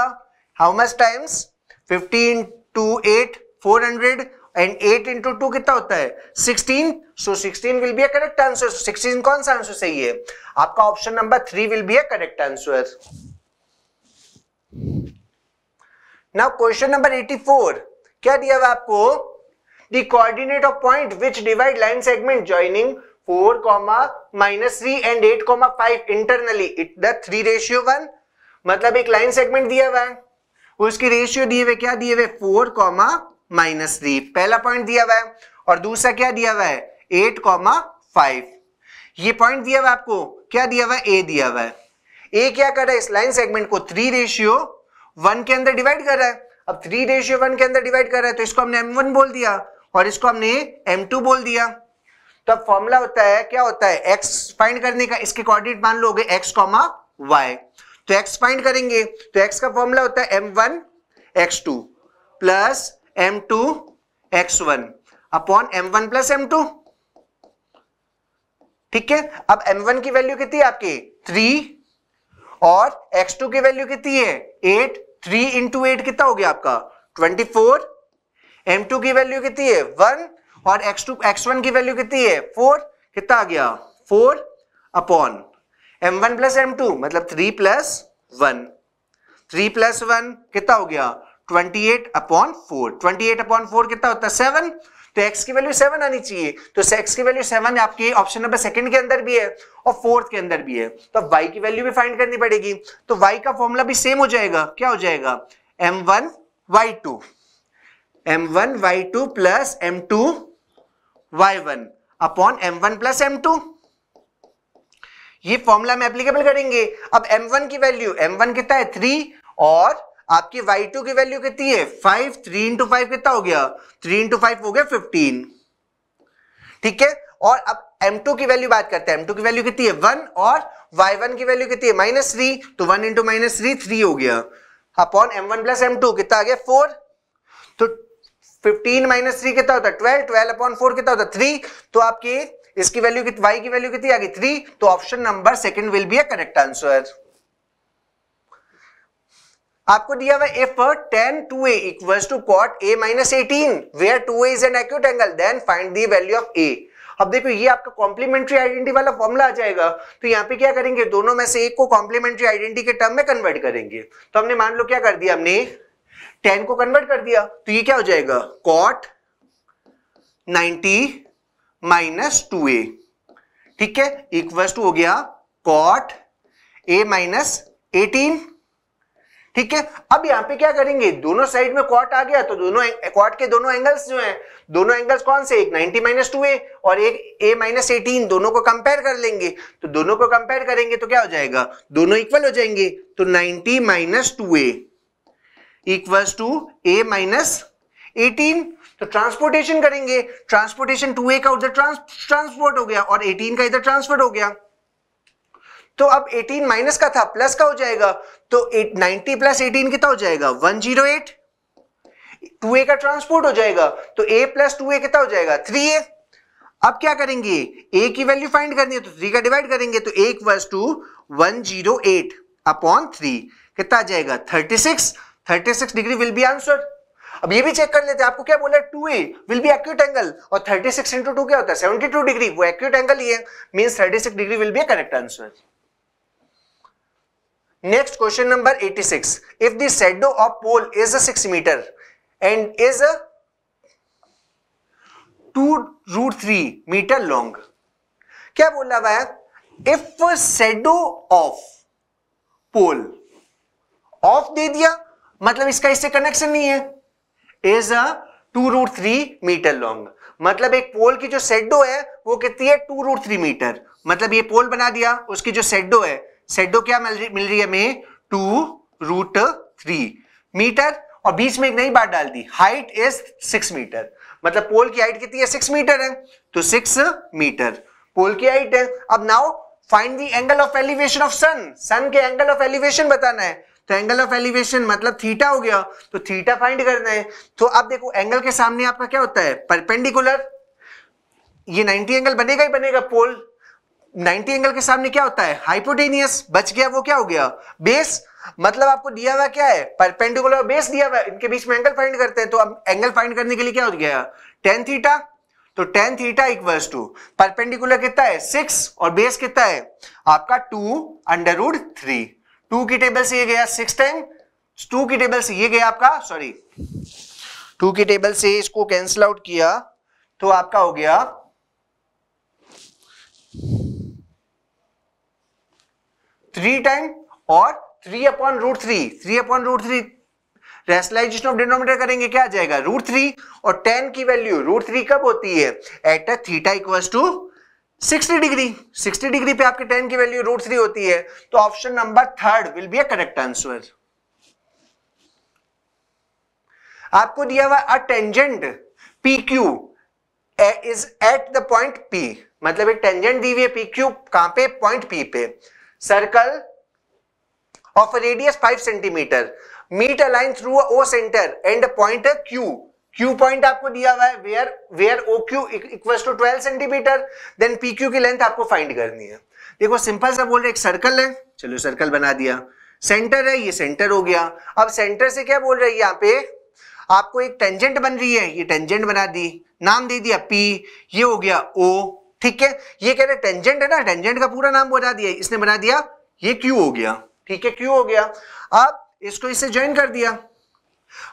how much times fifty to eight four hundred and eight into two कितना होता है sixteen so sixteen will be a correct answer sixteen कौन सा आंसर सही है आपका option number three will be a correct answer now question number 84 क्या दिया हुआ आपको the coordinate of point which divide line segment joining four comma minus three and eight comma five internally it the three ratio one मतलब एक लाइन सेगमेंट दिया हुआ है उसकी रेशियो दिए हुए क्या दिए हुए फोर कॉमा माइनस थ्री पहला पॉइंट दिया हुआ है और दूसरा क्या दिया हुआ है एट कॉमा फाइव ये पॉइंट दिया हुआ आपको क्या दिया हुआ है ए दिया हुआ है ए क्या कर रहा है इस लाइन सेगमेंट को थ्री रेशियो वन के अंदर डिवाइड कर रहा है अब थ्री रेशियो वन के अंदर डिवाइड कर रहा है तो इसको हमने एम वन बोल दिया और इसको हमने एम टू बोल दिया तो अब फॉर्मूला होता है क्या होता है एक्स फाइंड करने का इसके कोऑर्डिनेट मान लोगे एक्स कॉमा वाई तो एक्स फाइंड करेंगे तो एक्स का फॉर्मूला होता है M one X two plus M two X one upon M one plus M two ठीक है अब एम वन की वैल्यू कितनी है आपकी थ्री और एक्स टू की वैल्यू कितनी है एट थ्री इंटू एट कितना हो गया आपका ट्वेंटी फोर एम टू की वैल्यू कितनी है वन और x2 x1 की वैल्यू कितनी है फोर कितना आ गया four upon M one plus M two मतलब three plus one three plus one कितना हो गया twenty eight upon four twenty eight upon four कितना होता है सेवन तो x की वैल्यू सेवन आनी चाहिए तो x की वैल्यू सेवन आपके ऑप्शन नंबर सेकंड के अंदर भी है और फोर्थ के अंदर भी है तो अब y की वैल्यू भी फाइंड करनी पड़ेगी तो y का फॉर्मूला भी सेम हो जाएगा क्या हो जाएगा m1 y2 m1 y2 plus M two Y one upon M one plus M two ये फॉर्मूला में एप्लीकेबल करेंगे अब एम वन की वैल्यू एम वन कितना है थ्री और आपकी y2 की वैल्यू कितनी है फाइव थ्री इंटू फाइव कितना हो गया थ्री इंटू फाइव हो गया फिफ्टीन ठीक है और अब m2 की वैल्यू बात करते हैं m2 की वैल्यू कितनी है वन और y1 की वैल्यू कितनी है माइनस थ्री तो one into minus three three हो गया upon M one plus M two कितना आ गया फोर तो फिफ्टीन माइनस थ्री कितना होता है ट्वेल्व ट्वेल्व अपॉन फोर कितना होता है थ्री तो आपके इसकी वैल्यू कितनी वाई की वैल्यू कितनी आ गई थ्री तो option number second will be a correct answer आपको दिया हुआ if tan two A equals to cot A minus eighteen where two A is an acute angle then find the value of A अब देखो ये आपका कॉम्प्लीमेंट्री आइडेंटिटी वाला फॉर्मुला आ जाएगा तो यहाँ पे क्या करेंगे दोनों में से एक को कॉम्प्लीमेंट्री आइडेंटिटी के टर्म में कन्वर्ट करेंगे तो हमने मान लो क्या कर दिया हमने टेन को कन्वर्ट कर दिया तो ये क्या हो जाएगा cot ninety minus two A ठीक है इक्वल टू हो गया कॉट ए माइनस एटीन ठीक है अब यहां पे क्या करेंगे दोनों साइड में कॉट आ गया तो दोनों कॉट के दोनों एंगल्स जो हैं दोनों एंगल्स कौन से एक 90 माइनस टू ए और एक ए माइनस एटीन दोनों को कंपेयर कर लेंगे तो दोनों को कंपेयर करेंगे तो क्या हो जाएगा दोनों इक्वल हो जाएंगे तो 90 minus two A equals to A minus eighteen तो ट्रांसपोर्टेशन करेंगे ट्रांसपोर्टेशन टू ए का उधर ट्रांसपोर्ट हो गया और एटीन का इधर ट्रांसफर हो गया तो अब 18 माइनस का था प्लस का हो जाएगा तो 8, 90 प्लस 18 कितना हो जाएगा 108 2a का ट्रांसपोर्ट हो जाएगा तो a प्लस टू कितना हो जाएगा 3a अब क्या करेंगे a की वैल्यू फाइंड करनी है तो 3 का डिवाइड करेंगे तो a equals to eight upon three कितना आ जाएगा 36 36 डिग्री विल बी आंसर अब ये भी चेक कर लेते हैं आपको क्या बोला है two A will be acute angle और 36 सिक्स इंटू टू क्या होता है 72 डिग्री वो एक्यूट एंगल ही है mean thirty six degree will be correct answer next question number 86 if the shadow of pole is a six metre and is a two root three metre long क्या बोला हुआ है if shadow of pole of दे दिया मतलब इसका इससे कनेक्शन नहीं है is a two root three metre long मतलब एक पोल की जो सेडो है वो कितनी है टू रूट थ्री मीटर मतलब ये पोल बना दिया उसकी जो सेडो है सेडो क्या मिल रही मिल रही है हमें टू रूट थ्री मीटर और बीच में एक नई बात डाल दी हाइट इज सिक्स मीटर मतलब पोल की हाइट कितनी है सिक्स मीटर है तो सिक्स मीटर पोल की हाइट है अब now find the angle of elevation of sun sun के एंगल ऑफ एलिवेशन बताना है तो एंगल ऑफ एलिवेशन मतलब थीटा हो गया तो थीटा फाइंड करना है तो अब देखो एंगल के सामने आपका क्या होता है परपेंडिकुलर ये 90 एंगल बनेगा ही बनेगा पोल 90 एंगल के सामने क्या होता है हाइपोटेनियस बच गया वो क्या हो गया बेस मतलब आपको दिया हुआ क्या है परपेंडिकुलर बेस दिया हुआ इनके बीच में एंगल फाइंड करते हैं तो अब एंगल फाइंड करने के लिए क्या हो गया टेन थीटा तो tan theta equals to perpendicular कितना है सिक्स और बेस कितना है आपका two under root three two की टेबल से ये गया सिक्स टाइम टू की टेबल से ये गया आपका सॉरी टू की टेबल से इसको कैंसिल आउट किया तो आपका हो गया थ्री टाइम और three upon root three three upon root three rationalization of denominator करेंगे क्या आ जाएगा रूट थ्री और टेन की वैल्यू रूट थ्री कब होती है at theta equal to 60 degree 60 degree पे आपके टेन की वैल्यू रूट थ्री होती है तो option number third will be a correct answer आपको दिया हुआ a tangent P Q is at the point P मतलब एक टेंजेंट दी हुई है पी क्यू कहां पे पॉइंट पी पे circle of radius five centimetre meet a line through O centre and point Q Q point आपको दिया हुआ है where where O Q equal to twelve centimetre then P Q की लेंथ आपको फाइंड करनी है देखो सिंपल सा बोल रहे एक सर्कल है चलो सर्कल बना दिया सेंटर है ये सेंटर हो गया अब सेंटर से क्या बोल रहे हैं यहाँ पे आपको एक टेंजेंट बन रही है ये टेंजेंट बना दी नाम दे दिया पी ये हो गया ओ ठीक है ये कह रहे टेंजेंट है ना टेंजेंट का पूरा नाम बना दिया इसने बना दिया ये क्यू हो गया ठीक है क्यू हो गया अब इसको इससे ज्वाइन कर दिया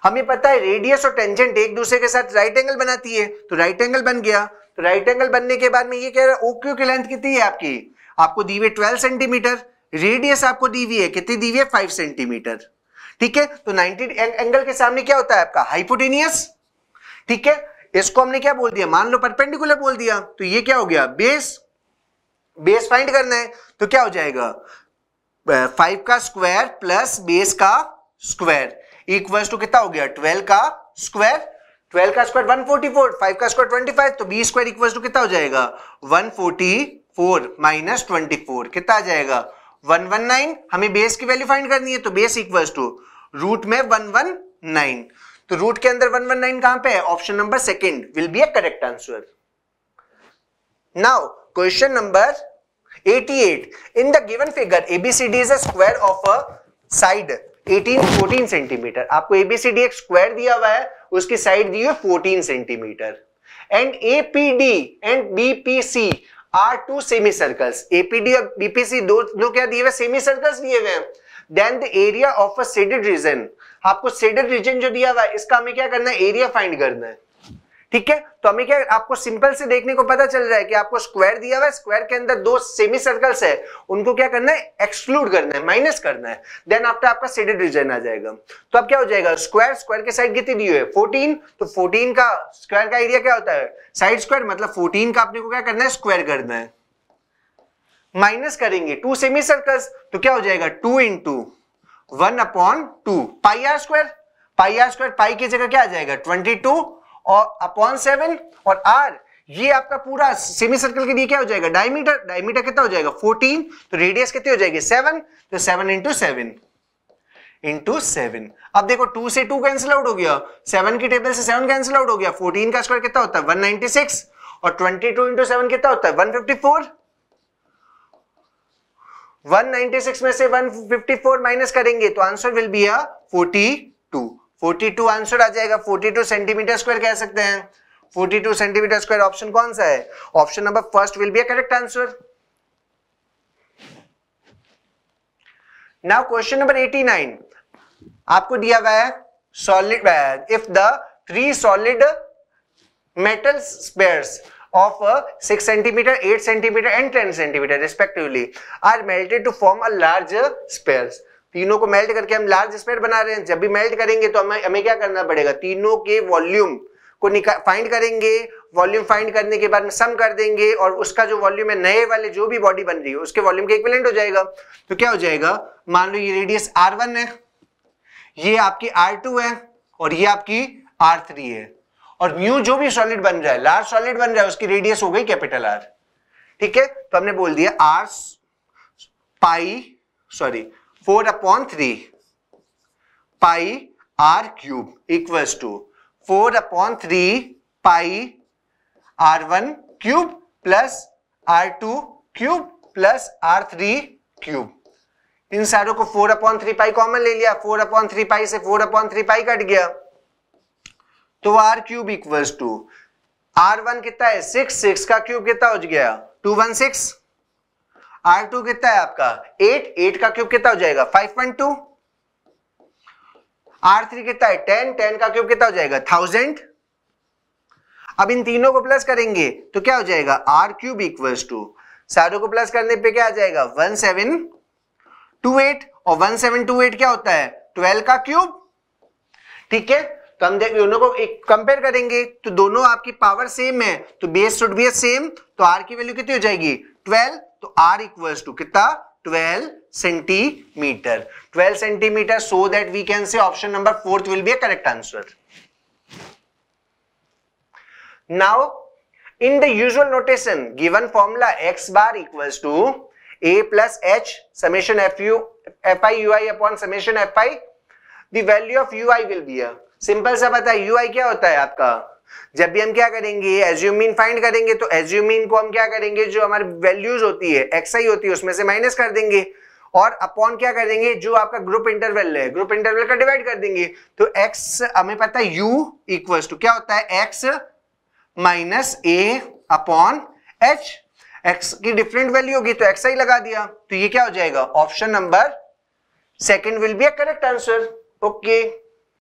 हमें पता है रेडियस और टेंजेंट एक दूसरे के साथ राइट एंगल बनाती है तो राइट एंगल बन गया तो राइट एंगल बनने के बाद में ये कह रहा है ओक्यू की लेंथ कितनी है आपकी आपको दी हुई ट्वेल्व सेंटीमीटर रेडियस आपको दी हुई है कितनी दी हुई है फाइव सेंटीमीटर ठीक है तो नाइनटी एंगल के सामने क्या होता है आपका हाइपोटेनियस ठीक है इसको हमने क्या बोल दिया मान लो परपेंडिकुलर बोल दिया तो ये क्या हो गया बेस बेस फाइंड करना है तो क्या हो जाएगा फाइव का स्क्वायर प्लस बेस का स्क्वायर इक्वल्स टू तो कितना हो गया ट्वेल्व का स्क्वायर ट्वेल्व का square one forty four five का स्क्वायर ट्वेंटी फाइव तो बी स्क्वायर इक्वल्स टू कितना हो जाएगा one forty four minus twenty four कितना आ जाएगा वन वन नाइन हमें बेस की वैल्यू फाइंड करनी है तो बेस इक्वल्स टू रूट में वन वन नाइन तो रूट के अंदर वन वन नाइन कहां पे है option number second will be a correct answer now question number 88 in the given figure abcd is a square of a side 18-14 centimetre आपको एबीसीडी एक स्क्वायर दिया हुआ है उसकी साइड दी है 14 centimetre and APD and BPC are two semi circles APD और बीपीसी दो दो क्या दिए हुए सेमी सर्कल्स दिए हुए हैं then the area of a shaded region आपको सेडेड रीजन जो दिया हुआ है इसका हमें क्या करना है एरिया फाइंड करना है ठीक है तो हमें क्या आपको सिंपल से देखने को पता चल रहा है कि आपको स्क्वायर दिया हुआ है स्क्वायर के अंदर दो सेमी सर्कल्स है उनको क्या करना है एक्सक्लूड करना है माइनस करना है देन आफ्टर आपका सेडेड रीजन आ जाएगा तो अब क्या हो जाएगा स्क्वायर स्क्वायर के साइड कितनी दी हुई है 14 तो 14 का स्क्वायर का एरिया क्या होता है साइड स्क्वायर मतलब फोर्टीन का आपने को क्या करना है स्क्वायर करना है माइनस करेंगे टू सेमी सर्कल्स तो क्या हो जाएगा टू इन two one upon two pi r square pi r square pi की जगह क्या आ जाएगा ट्वेंटी टू और अपॉन सेवन और आर ये आपका पूरा सेमी सर्कल के लिए क्या हो जाएगा डायमीटर डायमीटर कितना हो जाएगा फोर्टीन तो रेडियस कितनी हो जाएगी सेवन तो seven into seven into seven अब देखो टू से टू कैंसिल आउट हो गया सेवन की टेबल से सेवन कैंसिल आउट हो गया फोर्टीन का स्क्वायर कितना होता है वन नाइनटी सिक्स और ट्वेंटी टू इंटू सेवन कितना होता है वन फिफ्टी फोर 196 में से 154 माइनस करेंगे तो answer will be a 42 42 answer आ जाएगा 42 सेंटीमीटर स्क्वायर कह सकते हैं 42 सेंटीमीटर स्क्वायर ऑप्शन कौन सा है option number first will be a correct answer now question number 89 आपको दिया गया है solid if the three solid metal spheres of six centimetre eight centimetre and ten centimetre respectively are melted to form a large spheres तीनों को मेल्ट करके हम लार्ज स्पेयर बना रहे हैं जब भी मेल्ट करेंगे तो हमें हमें क्या करना पड़ेगा तीनों के वॉल्यूम को फाइंड करेंगे वॉल्यूम फाइंड करने के बाद में सम कर देंगे और उसका जो वॉल्यूम है नए वाले जो भी बॉडी बन रही है उसके वॉल्यूम के इक्विवेलेंट हो जाएगा तो क्या हो जाएगा मान लो ये रेडियस आर वन है ये आपकी आर टू है और ये आपकी आर थ्री है और म्यू जो भी सॉलिड बन रहा है लार्ज सॉलिड बन रहा है उसकी रेडियस हो गई कैपिटल आर ठीक है तो हमने बोल दिया r pi sorry four upon three pi r cube equals to four upon three pi r one cube plus r two cube plus r three cube इन सारों को four upon three pi common ले लिया फोर अपॉन थ्री पाई से four upon three pi cut गया तो r cube equals to r one कितना है सिक्स सिक्स का क्यूब कितना हो गया two one six are two कितना है आपका एट एट का क्यूब कितना हो जाएगा five point two r three कितना है टेन टेन का क्यूब कितना हो जाएगा थाउजेंड अब इन तीनों को प्लस करेंगे तो क्या हो जाएगा आर क्यूब इक्वल्स टू सारों को प्लस करने पे क्या आ जाएगा वन सेवन टू एट और वन सेवन टू एट क्या होता है ट्वेल्व का क्यूब ठीक है तो हम दोनों को एक कंपेयर करेंगे तो दोनों आपकी पावर सेम है तो बेस शुड बी सेम तो आर की वैल्यू कितनी हो जाएगी ट्वेल्व तो R इक्वल्स टू कितना 12 centimetre 12 centimetre so that we can say option number fourth will be a correct answer now in the usual notation given formula x bar equal to A plus h summation f u f i u i upon summation f i value of u i will be simple सा बताया यू आई क्या होता है आपका जब भी हम क्या करेंगे एज्यूमिन फाइंड करेंगे तो एज्यूमिन को हम क्या करेंगे जो हमारी वैल्यूज होती है एक्सआई होती है उसमें से माइनस कर देंगे और अपॉन क्या कर देंगे जो आपका ग्रुप इंटरवल है ग्रुप इंटरवल का डिवाइड कर देंगे तो एक्स हमें पता है यू इक्वल टू क्या होता है x minus a upon h x की डिफरेंट वैल्यू होगी तो एक्स आई लगा दिया तो ये क्या हो जाएगा option number second will be a correct answer okay